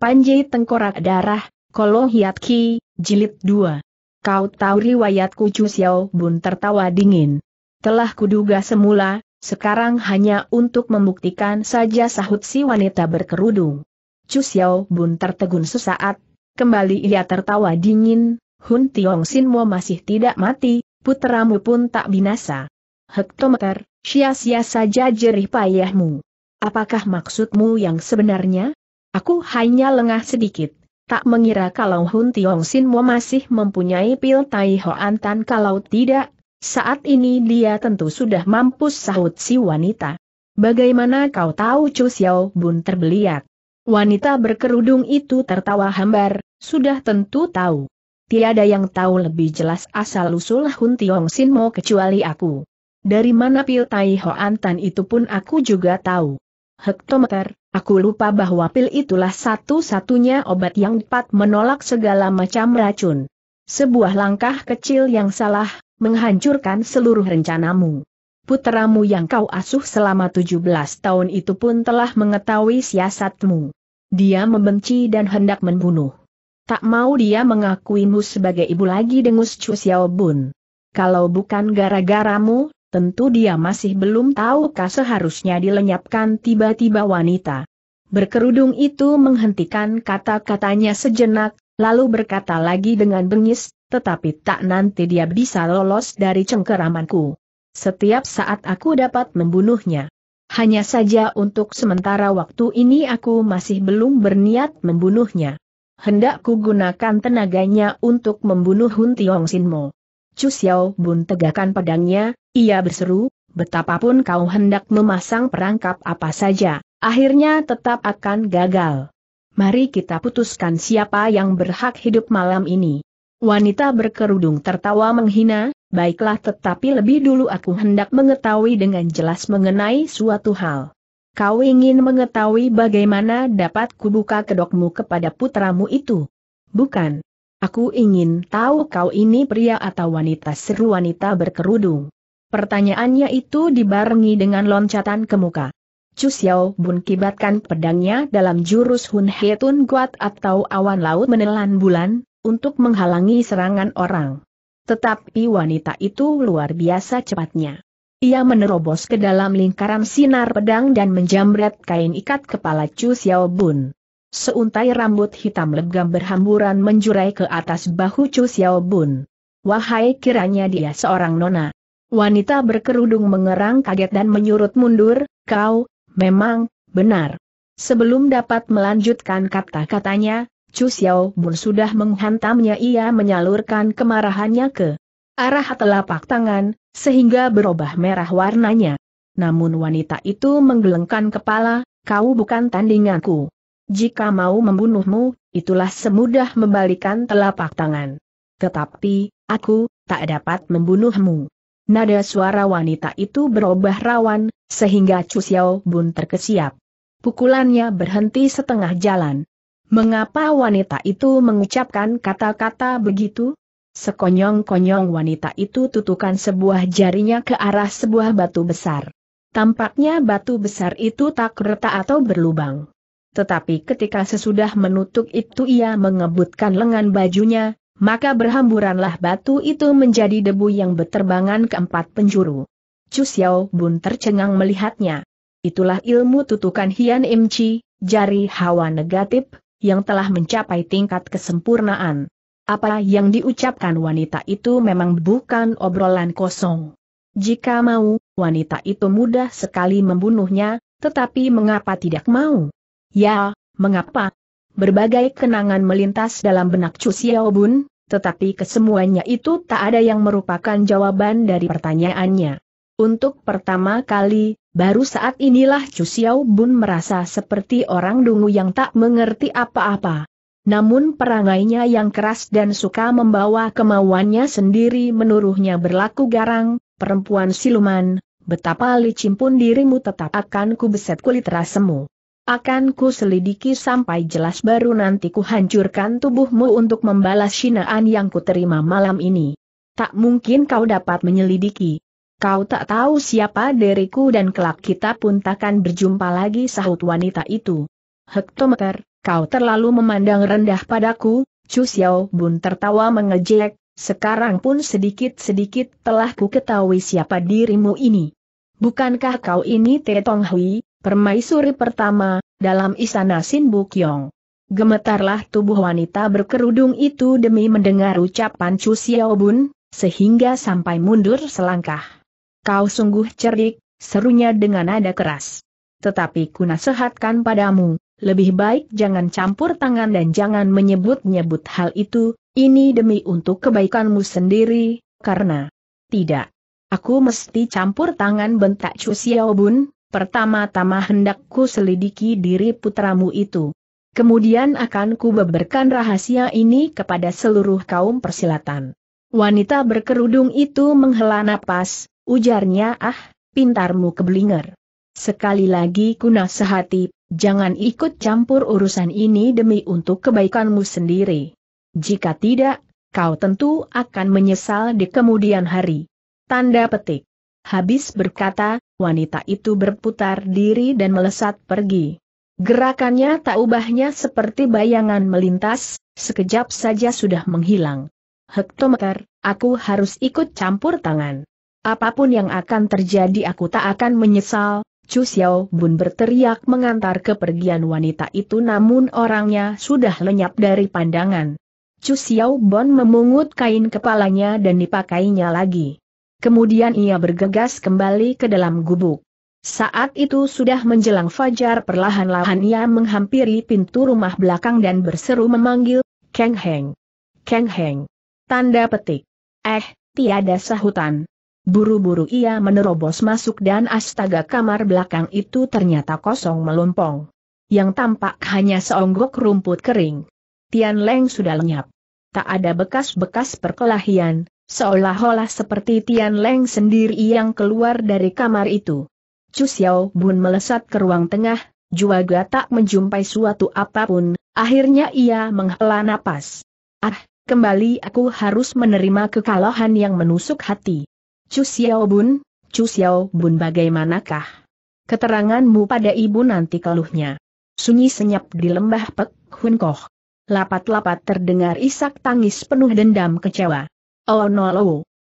Panji Tengkorak Darah, Kolo Hiat Ki, Jilid 2. Kau tahu riwayatku Kucu Xiao Bun tertawa dingin. Telah kuduga semula, sekarang hanya untuk membuktikan saja sahut si wanita berkerudung. Cu Xiao Bun tertegun sesaat, kembali ia tertawa dingin, Hun Tiong Mo masih tidak mati, puteramu pun tak binasa. Hektometer, sia-sia saja jerih payahmu. Apakah maksudmu yang sebenarnya? Aku hanya lengah sedikit. Tak mengira kalau Hun Tiong Sin Mo masih mempunyai pil Tai Ho Antan. kalau tidak, saat ini dia tentu sudah mampus sahut si wanita. Bagaimana kau tahu Chu Xiao Bun terbeliat? Wanita berkerudung itu tertawa hambar, sudah tentu tahu. Tiada yang tahu lebih jelas asal-usul Hun Tiong Sin Mo kecuali aku. Dari mana pil Tai Ho Antan itu pun aku juga tahu. Hektometer, Aku lupa bahwa pil itulah satu-satunya obat yang dapat menolak segala macam racun. Sebuah langkah kecil yang salah, menghancurkan seluruh rencanamu. Putramu yang kau asuh selama 17 tahun itu pun telah mengetahui siasatmu. Dia membenci dan hendak membunuh. Tak mau dia mengakuimu sebagai ibu lagi dengus Chu Xiaobun. Kalau bukan gara-garamu, Tentu dia masih belum tahu kah seharusnya dilenyapkan tiba-tiba wanita. Berkerudung itu menghentikan kata-katanya sejenak, lalu berkata lagi dengan bengis, tetapi tak nanti dia bisa lolos dari cengkeramanku. Setiap saat aku dapat membunuhnya. Hanya saja untuk sementara waktu ini aku masih belum berniat membunuhnya. Hendak ku gunakan tenaganya untuk membunuh Hun Tiong Mo. Chu Xiao Bun tegakkan pedangnya, ia berseru, betapapun kau hendak memasang perangkap apa saja, akhirnya tetap akan gagal. Mari kita putuskan siapa yang berhak hidup malam ini. Wanita berkerudung tertawa menghina, baiklah tetapi lebih dulu aku hendak mengetahui dengan jelas mengenai suatu hal. Kau ingin mengetahui bagaimana dapat kubuka kedokmu kepada putramu itu? Bukan. Aku ingin tahu kau ini pria atau wanita seru wanita berkerudung. Pertanyaannya itu dibarengi dengan loncatan ke muka. Chu Xiao Bun kibatkan pedangnya dalam jurus Hun He Tun Guat atau awan laut menelan bulan, untuk menghalangi serangan orang. Tetapi wanita itu luar biasa cepatnya. Ia menerobos ke dalam lingkaran sinar pedang dan menjamret kain ikat kepala Chu Xiao Bun. Seuntai rambut hitam legam berhamburan menjurai ke atas bahu Chu Xiao Bun. Wahai kiranya dia seorang nona. Wanita berkerudung mengerang kaget dan menyurut mundur, kau, memang, benar. Sebelum dapat melanjutkan kata-katanya, Chu Xiao sudah menghantamnya ia menyalurkan kemarahannya ke arah telapak tangan, sehingga berubah merah warnanya. Namun wanita itu menggelengkan kepala, kau bukan tandinganku. Jika mau membunuhmu, itulah semudah membalikan telapak tangan. Tetapi, aku, tak dapat membunuhmu. Nada suara wanita itu berubah rawan, sehingga Chu Xiao Bun terkesiap. Pukulannya berhenti setengah jalan. Mengapa wanita itu mengucapkan kata-kata begitu? Sekonyong-konyong wanita itu tutukan sebuah jarinya ke arah sebuah batu besar. Tampaknya batu besar itu tak reta atau berlubang. Tetapi ketika sesudah menutup itu ia mengebutkan lengan bajunya, maka berhamburanlah batu itu menjadi debu yang berterbangan ke empat penjuru. Chu Xiao Bun tercengang melihatnya. Itulah ilmu tutukan Hian Im Chi, jari hawa negatif, yang telah mencapai tingkat kesempurnaan. Apa yang diucapkan wanita itu memang bukan obrolan kosong. Jika mau, wanita itu mudah sekali membunuhnya, tetapi mengapa tidak mau? Ya, mengapa? Berbagai kenangan melintas dalam benak Chu Xiaobun, tetapi kesemuanya itu tak ada yang merupakan jawaban dari pertanyaannya. Untuk pertama kali, baru saat inilah Chu Xiaobun merasa seperti orang dungu yang tak mengerti apa-apa. Namun perangainya yang keras dan suka membawa kemauannya sendiri menuruhnya berlaku garang, perempuan siluman, betapa licin pun dirimu tetap akan kubeset kulit rasemu. Akan ku selidiki sampai jelas baru nanti ku hancurkan tubuhmu untuk membalas sinaan yang ku terima malam ini. Tak mungkin kau dapat menyelidiki. Kau tak tahu siapa diriku dan kelak kita pun takkan berjumpa lagi sahut wanita itu. Hektometer, kau terlalu memandang rendah padaku, Chu Xiao Bun tertawa mengejek, sekarang pun sedikit-sedikit telah ku ketahui siapa dirimu ini. Bukankah kau ini Tetong Hui, Permaisuri pertama, dalam istana Sin Bukyong. Gemetarlah tubuh wanita berkerudung itu demi mendengar ucapan Chu Xiaobun, sehingga sampai mundur selangkah. Kau sungguh cerdik, serunya dengan nada keras. Tetapi ku nasihatkan padamu, lebih baik jangan campur tangan dan jangan menyebut-nyebut hal itu, ini demi untuk kebaikanmu sendiri, karena tidak. Aku mesti campur tangan bentak Chu Xiaobun, Pertama-tama hendakku selidiki diri putramu itu. Kemudian akan ku beberkan rahasia ini kepada seluruh kaum persilatan. Wanita berkerudung itu menghela napas, ujarnya ah, pintarmu keblinger. Sekali lagi ku nasihati, jangan ikut campur urusan ini demi untuk kebaikanmu sendiri. Jika tidak, kau tentu akan menyesal di kemudian hari. Tanda petik. Habis berkata, wanita itu berputar diri dan melesat pergi. Gerakannya tak ubahnya seperti bayangan melintas, sekejap saja sudah menghilang. Hektometer, aku harus ikut campur tangan. Apapun yang akan terjadi aku tak akan menyesal, Chu Xiao Bun berteriak mengantar kepergian wanita itu namun orangnya sudah lenyap dari pandangan. Chu Xiao Bun memungut kain kepalanya dan dipakainya lagi. Kemudian ia bergegas kembali ke dalam gubuk. Saat itu sudah menjelang fajar perlahan-lahan ia menghampiri pintu rumah belakang dan berseru memanggil, Keng Heng. Keng Heng. Tanda petik. Eh, tiada sahutan. Buru-buru ia menerobos masuk dan astaga kamar belakang itu ternyata kosong melompong. Yang tampak hanya seonggok rumput kering. Tian Leng sudah lenyap. Tak ada bekas-bekas perkelahian, Seolah-olah seperti Tian Leng sendiri yang keluar dari kamar itu. Chu Xiao Bun melesat ke ruang tengah, juga tak menjumpai suatu apapun, akhirnya ia menghela napas. Ah, kembali aku harus menerima kekalahan yang menusuk hati. Chu Xiao Bun, Chu Xiao Bun bagaimanakah? Keteranganmu pada ibu nanti keluhnya. Sunyi senyap di lembah Pek Hun Lapat-lapat terdengar isak tangis penuh dendam kecewa. Oh no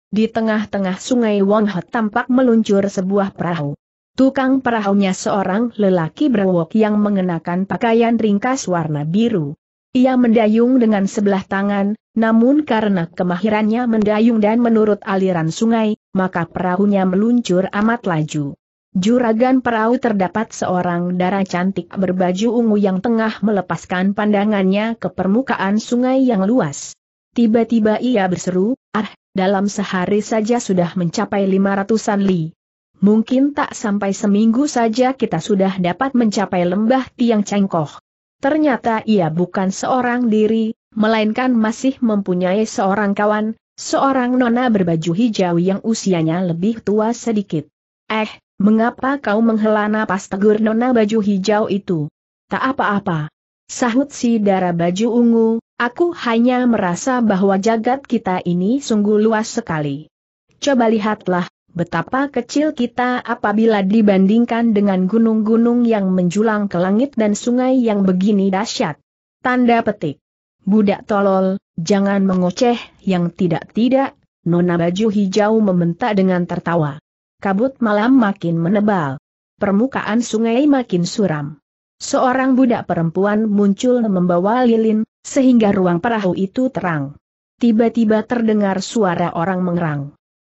Di tengah-tengah sungai Wong Hot tampak meluncur sebuah perahu. Tukang perahunya seorang lelaki berwok yang mengenakan pakaian ringkas warna biru. Ia mendayung dengan sebelah tangan, namun karena kemahirannya mendayung dan menurut aliran sungai, maka perahunya meluncur amat laju. Juragan perahu terdapat seorang darah cantik berbaju ungu yang tengah melepaskan pandangannya ke permukaan sungai yang luas. Tiba-tiba ia berseru, ah, dalam sehari saja sudah mencapai lima ratusan li. Mungkin tak sampai seminggu saja kita sudah dapat mencapai lembah tiang cengkoh. Ternyata ia bukan seorang diri, melainkan masih mempunyai seorang kawan, seorang nona berbaju hijau yang usianya lebih tua sedikit. Eh, mengapa kau menghela napas tegur nona baju hijau itu? Tak apa-apa. Sahut si darah baju ungu, Aku hanya merasa bahwa jagat kita ini sungguh luas sekali. Coba lihatlah, betapa kecil kita apabila dibandingkan dengan gunung-gunung yang menjulang ke langit dan sungai yang begini dahsyat. Tanda petik. Budak tolol, jangan mengoceh yang tidak-tidak, nona baju hijau membentak dengan tertawa. Kabut malam makin menebal. Permukaan sungai makin suram. Seorang budak perempuan muncul membawa lilin, sehingga ruang perahu itu terang. Tiba-tiba terdengar suara orang mengerang.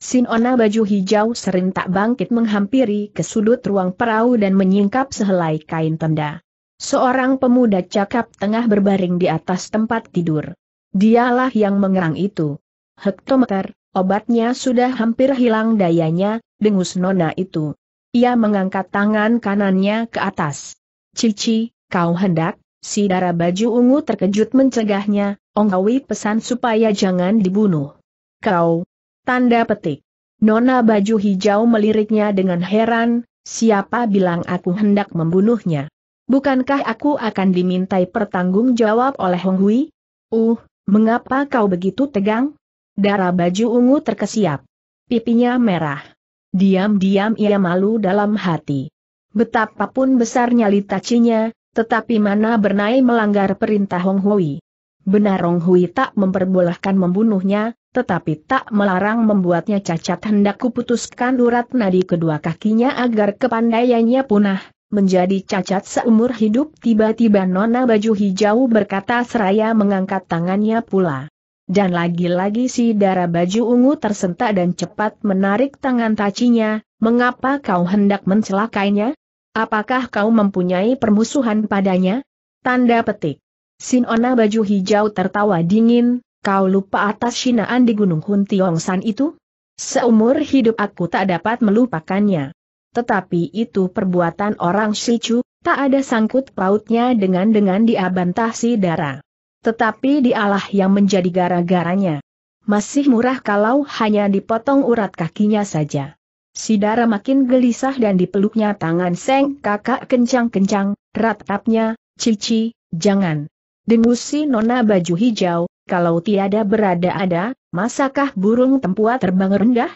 Sinona baju hijau serentak bangkit menghampiri ke sudut ruang perahu dan menyingkap sehelai kain tenda. Seorang pemuda cakap tengah berbaring di atas tempat tidur. Dialah yang mengerang itu. Hektometer, obatnya sudah hampir hilang dayanya, dengus Nona itu. Ia mengangkat tangan kanannya ke atas. Cici, kau hendak? Si darah baju ungu terkejut mencegahnya, Ongkawi pesan supaya jangan dibunuh. Kau. Tanda petik. Nona baju hijau meliriknya dengan heran, siapa bilang aku hendak membunuhnya? Bukankah aku akan dimintai pertanggung jawab oleh Hong Hui? Uh, mengapa kau begitu tegang? Darah baju ungu terkesiap. Pipinya merah. Diam-diam ia malu dalam hati. Betapapun besarnya litacinya, tetapi mana bernai melanggar perintah Hong Hui. Benar Hong Hui tak memperbolehkan membunuhnya, tetapi tak melarang membuatnya cacat hendak kuputuskan urat nadi kedua kakinya agar kepandaiannya punah, menjadi cacat seumur hidup tiba-tiba nona baju hijau berkata seraya mengangkat tangannya pula. Dan lagi-lagi si darah baju ungu tersentak dan cepat menarik tangan tacinya, mengapa kau hendak mencelakainya? Apakah kau mempunyai permusuhan padanya? Tanda petik. Sinona baju hijau tertawa dingin, kau lupa atas sinaan di Gunung Hun Tiong San itu? Seumur hidup aku tak dapat melupakannya. Tetapi itu perbuatan orang Shichu, tak ada sangkut pautnya dengan-dengan diabantah darah. Tetapi dialah yang menjadi gara-garanya. Masih murah kalau hanya dipotong urat kakinya saja. Sidara makin gelisah dan dipeluknya tangan Seng kakak kencang-kencang, ratapnya, Cici, jangan. Dengusi nona baju hijau, kalau tiada berada-ada, masakah burung tempua terbang rendah?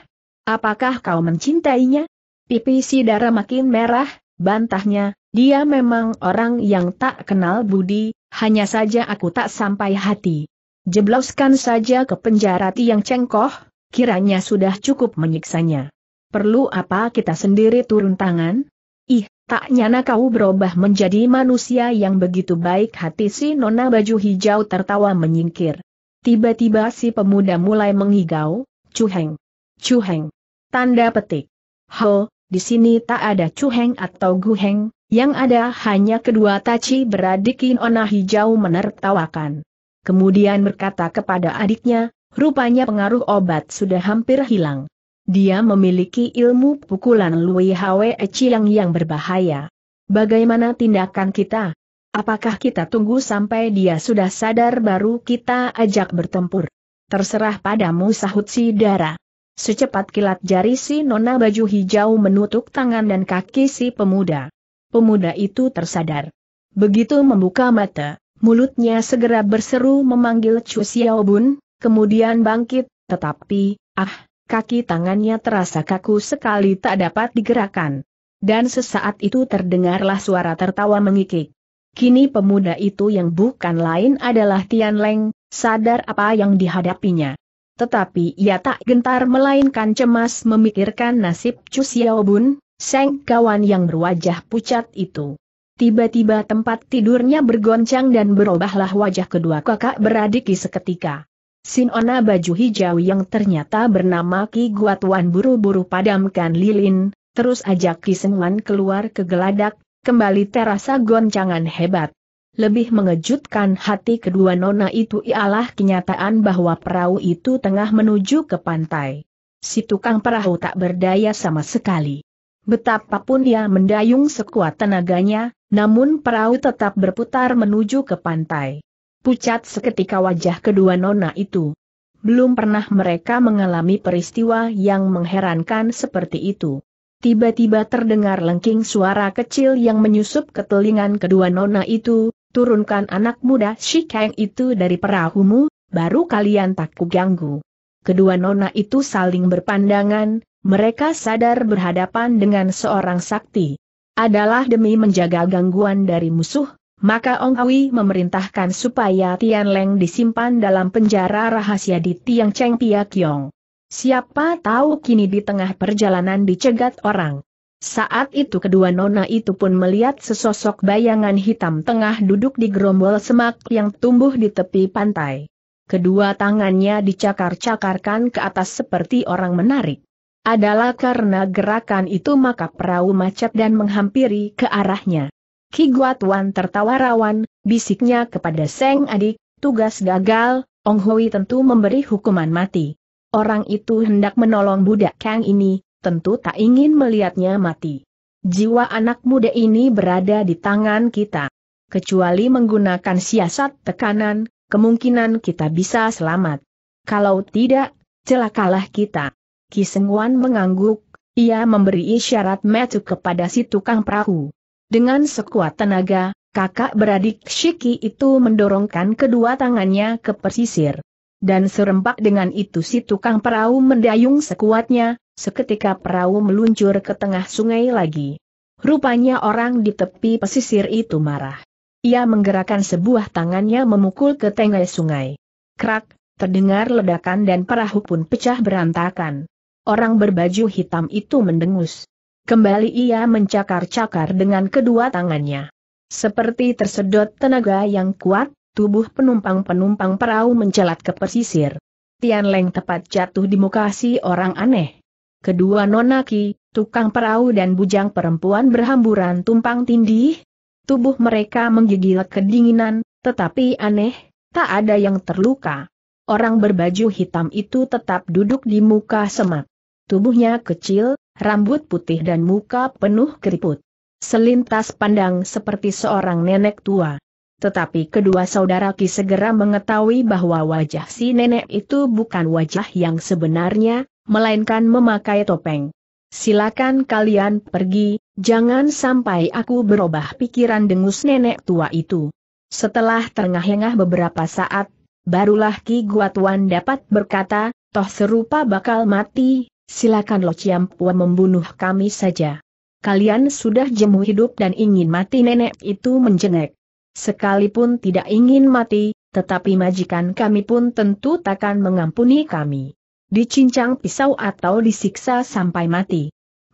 Apakah kau mencintainya? Pipi Sidara makin merah, bantahnya, dia memang orang yang tak kenal budi, hanya saja aku tak sampai hati. Jebloskan saja ke penjara tiang cengkoh, kiranya sudah cukup menyiksanya perlu apa kita sendiri turun tangan? Ih, tak nyana kau berubah menjadi manusia yang begitu baik hati si nona baju hijau tertawa menyingkir. Tiba-tiba si pemuda mulai menghigau, cuheng, cuheng. Tanda petik. Ho, di sini tak ada cuheng atau guheng, yang ada hanya kedua taci beradikin ona hijau menertawakan. Kemudian berkata kepada adiknya, rupanya pengaruh obat sudah hampir hilang. Dia memiliki ilmu pukulan Lui Hwe Chiang yang berbahaya. Bagaimana tindakan kita? Apakah kita tunggu sampai dia sudah sadar baru kita ajak bertempur? Terserah padamu sahut si Dara. Secepat kilat jari si nona baju hijau menutup tangan dan kaki si pemuda. Pemuda itu tersadar. Begitu membuka mata, mulutnya segera berseru memanggil Chu Xiaobun, kemudian bangkit, tetapi, ah, kaki tangannya terasa kaku sekali tak dapat digerakkan. Dan sesaat itu terdengarlah suara tertawa mengikik. Kini pemuda itu yang bukan lain adalah Tian Leng, sadar apa yang dihadapinya. Tetapi ia tak gentar melainkan cemas memikirkan nasib Chu Xiaobun, Seng kawan yang berwajah pucat itu. Tiba-tiba tempat tidurnya bergoncang dan berubahlah wajah kedua kakak beradik seketika. Sinona baju hijau yang ternyata bernama Ki Guatuan buru-buru padamkan lilin, terus ajak Ki Sengwan keluar ke geladak, kembali terasa goncangan hebat. Lebih mengejutkan hati kedua nona itu ialah kenyataan bahwa perahu itu tengah menuju ke pantai. Si tukang perahu tak berdaya sama sekali. Betapapun ia mendayung sekuat tenaganya, namun perahu tetap berputar menuju ke pantai. Pucat seketika wajah kedua nona itu. Belum pernah mereka mengalami peristiwa yang mengherankan seperti itu. Tiba-tiba terdengar lengking suara kecil yang menyusup ke telingan kedua nona itu, turunkan anak muda si Kang itu dari perahumu, baru kalian tak kuganggu. Kedua nona itu saling berpandangan, mereka sadar berhadapan dengan seorang sakti. Adalah demi menjaga gangguan dari musuh, maka Ong Hui memerintahkan supaya Tian Leng disimpan dalam penjara rahasia di Tiang Cheng Pia Kiong. Siapa tahu kini di tengah perjalanan dicegat orang. Saat itu kedua nona itu pun melihat sesosok bayangan hitam tengah duduk di gerombol semak yang tumbuh di tepi pantai. Kedua tangannya dicakar-cakarkan ke atas seperti orang menarik. Adalah karena gerakan itu maka perahu macet dan menghampiri ke arahnya. Ki Guatuan tertawa rawan, bisiknya kepada Seng adik, tugas gagal, Ong Hui tentu memberi hukuman mati. Orang itu hendak menolong budak Kang ini, tentu tak ingin melihatnya mati. Jiwa anak muda ini berada di tangan kita. Kecuali menggunakan siasat tekanan, kemungkinan kita bisa selamat. Kalau tidak, celakalah kita. Ki Sengwan mengangguk, ia memberi isyarat metu kepada si tukang perahu. Dengan sekuat tenaga, kakak beradik Shiki itu mendorongkan kedua tangannya ke pesisir. Dan serempak dengan itu si tukang perahu mendayung sekuatnya, seketika perahu meluncur ke tengah sungai lagi. Rupanya orang di tepi pesisir itu marah. Ia menggerakkan sebuah tangannya memukul ke tengah sungai. Krak, terdengar ledakan dan perahu pun pecah berantakan. Orang berbaju hitam itu mendengus. Kembali ia mencakar-cakar dengan kedua tangannya. Seperti tersedot tenaga yang kuat, tubuh penumpang-penumpang perahu mencelat ke pesisir. Tian Leng tepat jatuh di muka si orang aneh. Kedua nonaki, tukang perahu dan bujang perempuan berhamburan tumpang tindih. Tubuh mereka menggigil kedinginan, tetapi aneh, tak ada yang terluka. Orang berbaju hitam itu tetap duduk di muka semak. Tubuhnya kecil, rambut putih dan muka penuh keriput. Selintas pandang seperti seorang nenek tua. Tetapi kedua saudara Ki segera mengetahui bahwa wajah si nenek itu bukan wajah yang sebenarnya, melainkan memakai topeng. Silakan kalian pergi, jangan sampai aku berubah pikiran dengus nenek tua itu. Setelah terengah-engah beberapa saat, barulah Ki Guatuan dapat berkata, toh serupa bakal mati, silakan Lo Chiam Pua membunuh kami saja. Kalian sudah jemu hidup dan ingin mati nenek itu menjengek. Sekalipun tidak ingin mati, tetapi majikan kami pun tentu takkan mengampuni kami. Dicincang pisau atau disiksa sampai mati.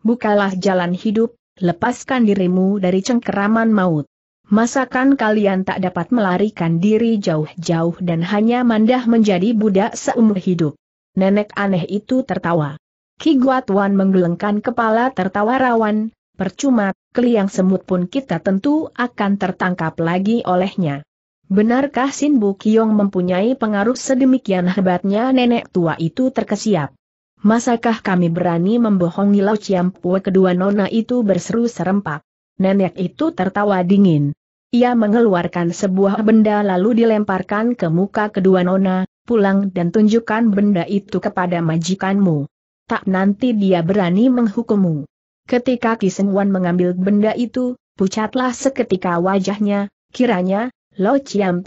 Bukalah jalan hidup, lepaskan dirimu dari cengkeraman maut. Masakan kalian tak dapat melarikan diri jauh-jauh dan hanya mandah menjadi budak seumur hidup. Nenek aneh itu tertawa. Ki Guatuan menggelengkan kepala tertawa rawan, percuma, keliang semut pun kita tentu akan tertangkap lagi olehnya. Benarkah Sin Bu Kiong mempunyai pengaruh sedemikian hebatnya nenek tua itu terkesiap? Masakah kami berani membohongi Lao Lau Pue kedua nona itu berseru serempak? Nenek itu tertawa dingin. Ia mengeluarkan sebuah benda lalu dilemparkan ke muka kedua nona, pulang dan tunjukkan benda itu kepada majikanmu tak nanti dia berani menghukummu. Ketika Wan mengambil benda itu, pucatlah seketika wajahnya, kiranya, Lo Chiam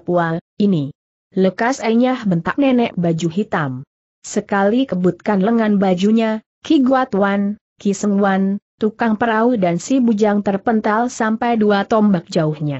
ini. Lekas enyah bentak nenek baju hitam. Sekali kebutkan lengan bajunya, Ki Guatuan, Ki Sengwan, tukang perahu dan si bujang terpental sampai dua tombak jauhnya.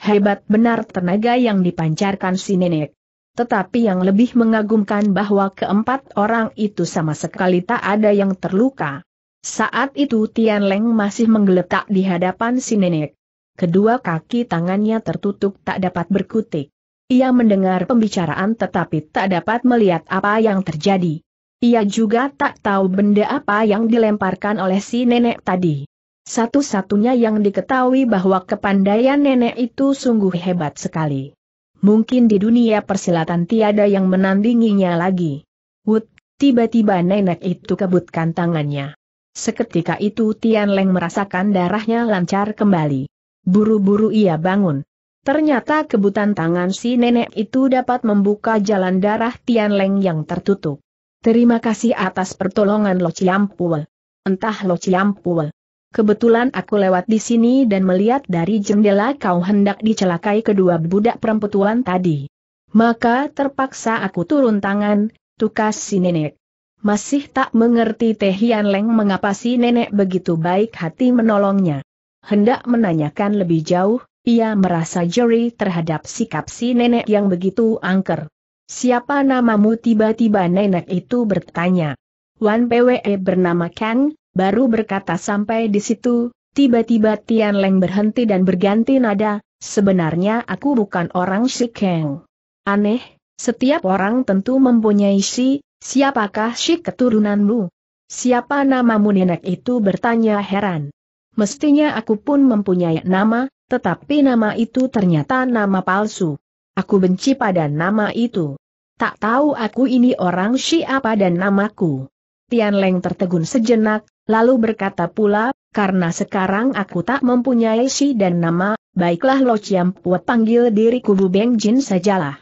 Hebat benar tenaga yang dipancarkan si nenek. Tetapi yang lebih mengagumkan bahwa keempat orang itu sama sekali tak ada yang terluka. Saat itu Tian Leng masih menggeletak di hadapan si nenek. Kedua kaki tangannya tertutup tak dapat berkutik. Ia mendengar pembicaraan tetapi tak dapat melihat apa yang terjadi. Ia juga tak tahu benda apa yang dilemparkan oleh si nenek tadi. Satu-satunya yang diketahui bahwa kepandaian nenek itu sungguh hebat sekali. Mungkin di dunia persilatan tiada yang menandinginya lagi. Wut, tiba-tiba nenek itu kebutkan tangannya. Seketika itu Tian Leng merasakan darahnya lancar kembali. Buru-buru ia bangun. Ternyata kebutan tangan si nenek itu dapat membuka jalan darah Tian Leng yang tertutup. Terima kasih atas pertolongan Lo Ciampuel. Entah Lo Ciampuel, Kebetulan aku lewat di sini dan melihat dari jendela kau hendak dicelakai kedua budak perempuan tadi. Maka terpaksa aku turun tangan, tukas si nenek. Masih tak mengerti Teh Hian Leng mengapa si nenek begitu baik hati menolongnya. Hendak menanyakan lebih jauh, ia merasa jeri terhadap sikap si nenek yang begitu angker. Siapa namamu tiba-tiba nenek itu bertanya. Wan Pwe bernama Kang, Baru berkata sampai di situ, tiba-tiba Tian Leng berhenti dan berganti nada, sebenarnya aku bukan orang Shikeng. Aneh, setiap orang tentu mempunyai si, siapakah si keturunanmu? Siapa namamu nenek itu bertanya heran. Mestinya aku pun mempunyai nama, tetapi nama itu ternyata nama palsu. Aku benci pada nama itu. Tak tahu aku ini orang siapa dan namaku. Tian Leng tertegun sejenak, Lalu berkata pula, karena sekarang aku tak mempunyai si dan nama, baiklah Lo Chiam panggil diriku Bu Beng Jin sajalah.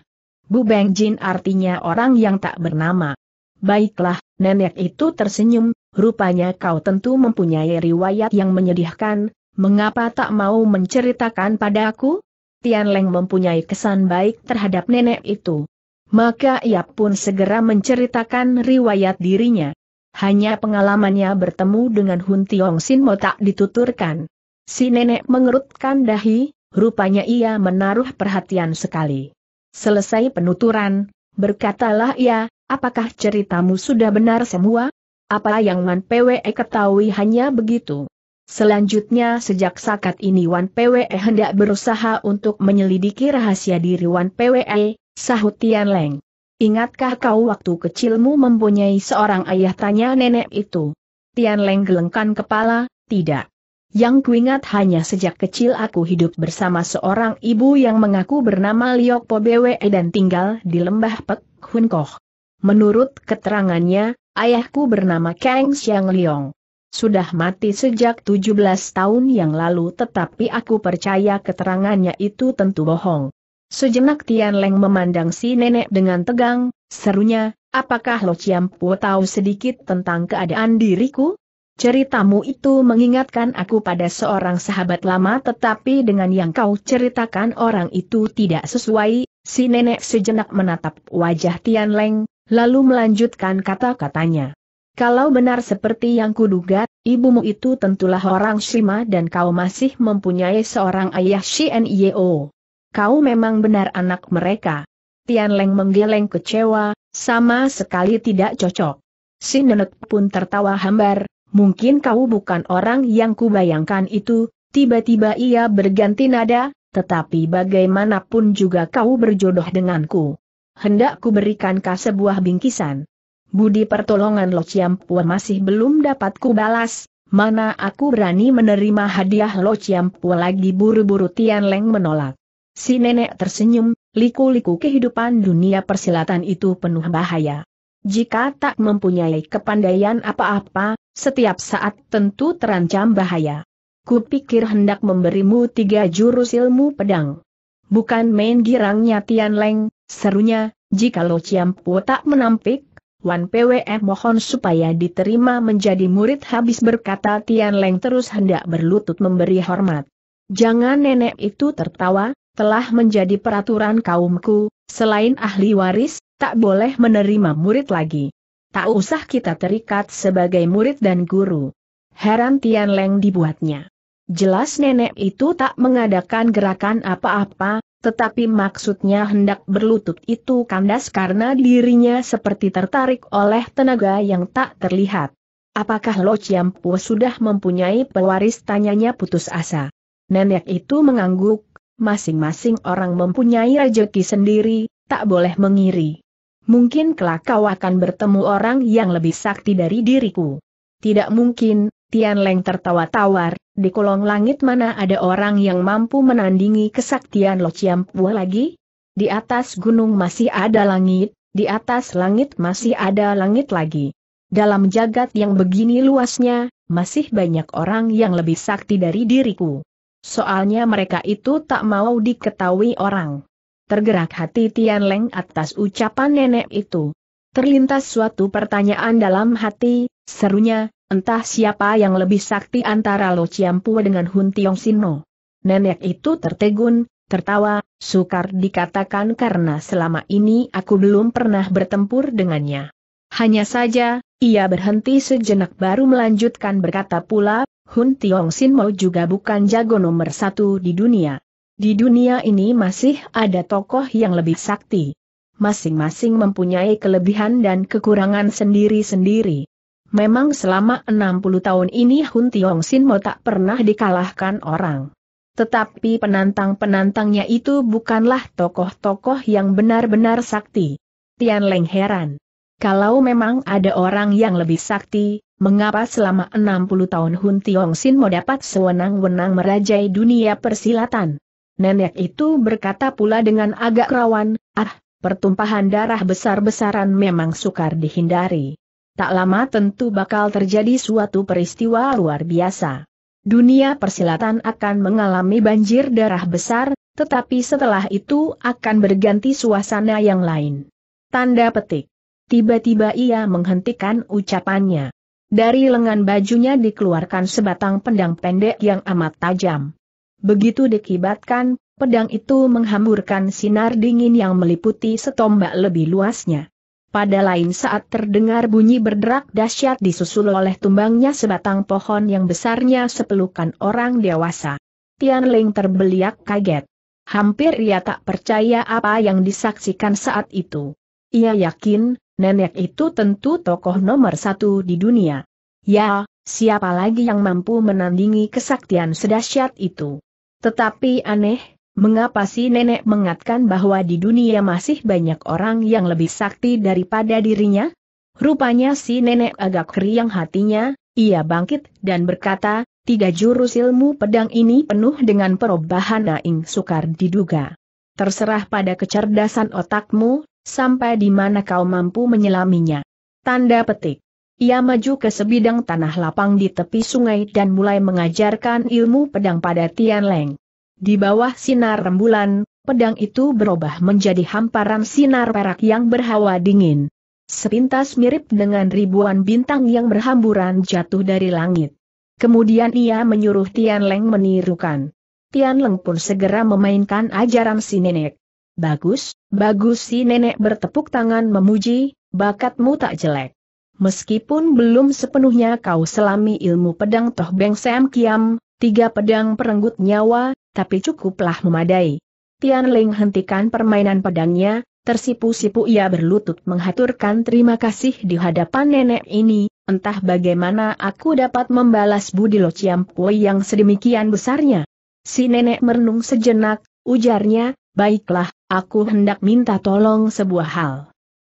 Bu Beng Jin artinya orang yang tak bernama. Baiklah, nenek itu tersenyum, rupanya kau tentu mempunyai riwayat yang menyedihkan, mengapa tak mau menceritakan padaku? Tian Leng mempunyai kesan baik terhadap nenek itu. Maka ia pun segera menceritakan riwayat dirinya hanya pengalamannya bertemu dengan Hun Tiong Sin Mo tak dituturkan. Si nenek mengerutkan dahi, rupanya ia menaruh perhatian sekali. Selesai penuturan, berkatalah ia, apakah ceritamu sudah benar semua? Apa yang Wan Pwe ketahui hanya begitu. Selanjutnya sejak sakat ini Wan Pwe hendak berusaha untuk menyelidiki rahasia diri Wan Pwe, sahut Tian Leng. Ingatkah kau waktu kecilmu mempunyai seorang ayah tanya nenek itu? Tian Leng gelengkan kepala, tidak. Yang kuingat hanya sejak kecil aku hidup bersama seorang ibu yang mengaku bernama Liok Po Bwe dan tinggal di lembah Pek Hun Koh. Menurut keterangannya, ayahku bernama Kang Xiang Liong. Sudah mati sejak 17 tahun yang lalu tetapi aku percaya keterangannya itu tentu bohong. Sejenak Tian Leng memandang si nenek dengan tegang, serunya, apakah Lo Chiampu tahu sedikit tentang keadaan diriku? Ceritamu itu mengingatkan aku pada seorang sahabat lama tetapi dengan yang kau ceritakan orang itu tidak sesuai, si nenek sejenak menatap wajah Tian Leng, lalu melanjutkan kata-katanya. Kalau benar seperti yang kuduga, ibumu itu tentulah orang Shima dan kau masih mempunyai seorang ayah Shien Yeo kau memang benar anak mereka. Tian Leng menggeleng kecewa, sama sekali tidak cocok. Si nenek pun tertawa hambar, mungkin kau bukan orang yang kubayangkan itu, tiba-tiba ia berganti nada, tetapi bagaimanapun juga kau berjodoh denganku. Hendak berikan kau sebuah bingkisan. Budi pertolongan Lo Chiam Pua masih belum dapat kubalas, mana aku berani menerima hadiah Lo Chiam Pua lagi buru-buru Tian Leng menolak. Si nenek tersenyum, liku-liku kehidupan dunia persilatan itu penuh bahaya. Jika tak mempunyai kepandaian apa-apa, setiap saat tentu terancam bahaya. Kupikir hendak memberimu tiga jurus ilmu pedang. Bukan main girangnya Tian Leng, serunya, jika Lo Ciampu tak menampik, Wan PWE mohon supaya diterima menjadi murid habis berkata Tian Leng terus hendak berlutut memberi hormat. Jangan nenek itu tertawa, telah menjadi peraturan kaumku, selain ahli waris, tak boleh menerima murid lagi. Tak usah kita terikat sebagai murid dan guru. Heran Tian Leng dibuatnya. Jelas nenek itu tak mengadakan gerakan apa-apa, tetapi maksudnya hendak berlutut itu kandas karena dirinya seperti tertarik oleh tenaga yang tak terlihat. Apakah Lo Chiampu sudah mempunyai pewaris tanyanya putus asa? Nenek itu mengangguk, masing-masing orang mempunyai rejeki sendiri, tak boleh mengiri. Mungkin kelak kau akan bertemu orang yang lebih sakti dari diriku. Tidak mungkin, Tian Leng tertawa tawar, di kolong langit mana ada orang yang mampu menandingi kesaktian Lo Chiam Pua lagi? Di atas gunung masih ada langit, di atas langit masih ada langit lagi. Dalam jagat yang begini luasnya, masih banyak orang yang lebih sakti dari diriku. Soalnya mereka itu tak mau diketahui orang. Tergerak hati Tian Leng atas ucapan nenek itu. Terlintas suatu pertanyaan dalam hati, serunya, entah siapa yang lebih sakti antara Lo Chiampu dengan Hun Tiong Sino. Nenek itu tertegun, tertawa, sukar dikatakan karena selama ini aku belum pernah bertempur dengannya. Hanya saja, ia berhenti sejenak baru melanjutkan berkata pula, Hun Tiong Sin Mo juga bukan jago nomor satu di dunia. Di dunia ini masih ada tokoh yang lebih sakti. Masing-masing mempunyai kelebihan dan kekurangan sendiri-sendiri. Memang selama 60 tahun ini Hun Tiong Sin Mo tak pernah dikalahkan orang. Tetapi penantang-penantangnya itu bukanlah tokoh-tokoh yang benar-benar sakti. Tian Leng heran. Kalau memang ada orang yang lebih sakti, mengapa selama 60 tahun Hun Tiong mau dapat sewenang-wenang merajai dunia persilatan. Nenek itu berkata pula dengan agak rawan, ah, pertumpahan darah besar-besaran memang sukar dihindari. Tak lama tentu bakal terjadi suatu peristiwa luar biasa. Dunia persilatan akan mengalami banjir darah besar, tetapi setelah itu akan berganti suasana yang lain. Tanda petik. Tiba-tiba ia menghentikan ucapannya. Dari lengan bajunya dikeluarkan sebatang pedang pendek yang amat tajam. Begitu dikibatkan, pedang itu menghamburkan sinar dingin yang meliputi setombak lebih luasnya. Pada lain saat terdengar bunyi berderak dahsyat disusul oleh tumbangnya sebatang pohon yang besarnya sepelukan orang dewasa. Tian Ling terbeliak kaget. Hampir ia tak percaya apa yang disaksikan saat itu. Ia yakin, nenek itu tentu tokoh nomor satu di dunia. Ya, siapa lagi yang mampu menandingi kesaktian sedahsyat itu? Tetapi aneh, mengapa si nenek mengatakan bahwa di dunia masih banyak orang yang lebih sakti daripada dirinya? Rupanya si nenek agak riang hatinya, ia bangkit dan berkata, tiga jurus ilmu pedang ini penuh dengan perubahan naing sukar diduga. Terserah pada kecerdasan otakmu, sampai di mana kau mampu menyelaminya. Tanda petik. Ia maju ke sebidang tanah lapang di tepi sungai dan mulai mengajarkan ilmu pedang pada Tian Leng. Di bawah sinar rembulan, pedang itu berubah menjadi hamparan sinar perak yang berhawa dingin. Sepintas mirip dengan ribuan bintang yang berhamburan jatuh dari langit. Kemudian ia menyuruh Tian Leng menirukan. Tian Leng pun segera memainkan ajaran si nenek. Bagus, bagus si nenek bertepuk tangan memuji, bakatmu tak jelek. Meskipun belum sepenuhnya kau selami ilmu pedang Toh Beng Sam Kiam, tiga pedang perenggut nyawa, tapi cukuplah memadai. Tian Ling hentikan permainan pedangnya, tersipu-sipu ia berlutut menghaturkan terima kasih di hadapan nenek ini, entah bagaimana aku dapat membalas budi Lo Chiam Pui yang sedemikian besarnya. Si nenek merenung sejenak, ujarnya, baiklah, aku hendak minta tolong sebuah hal.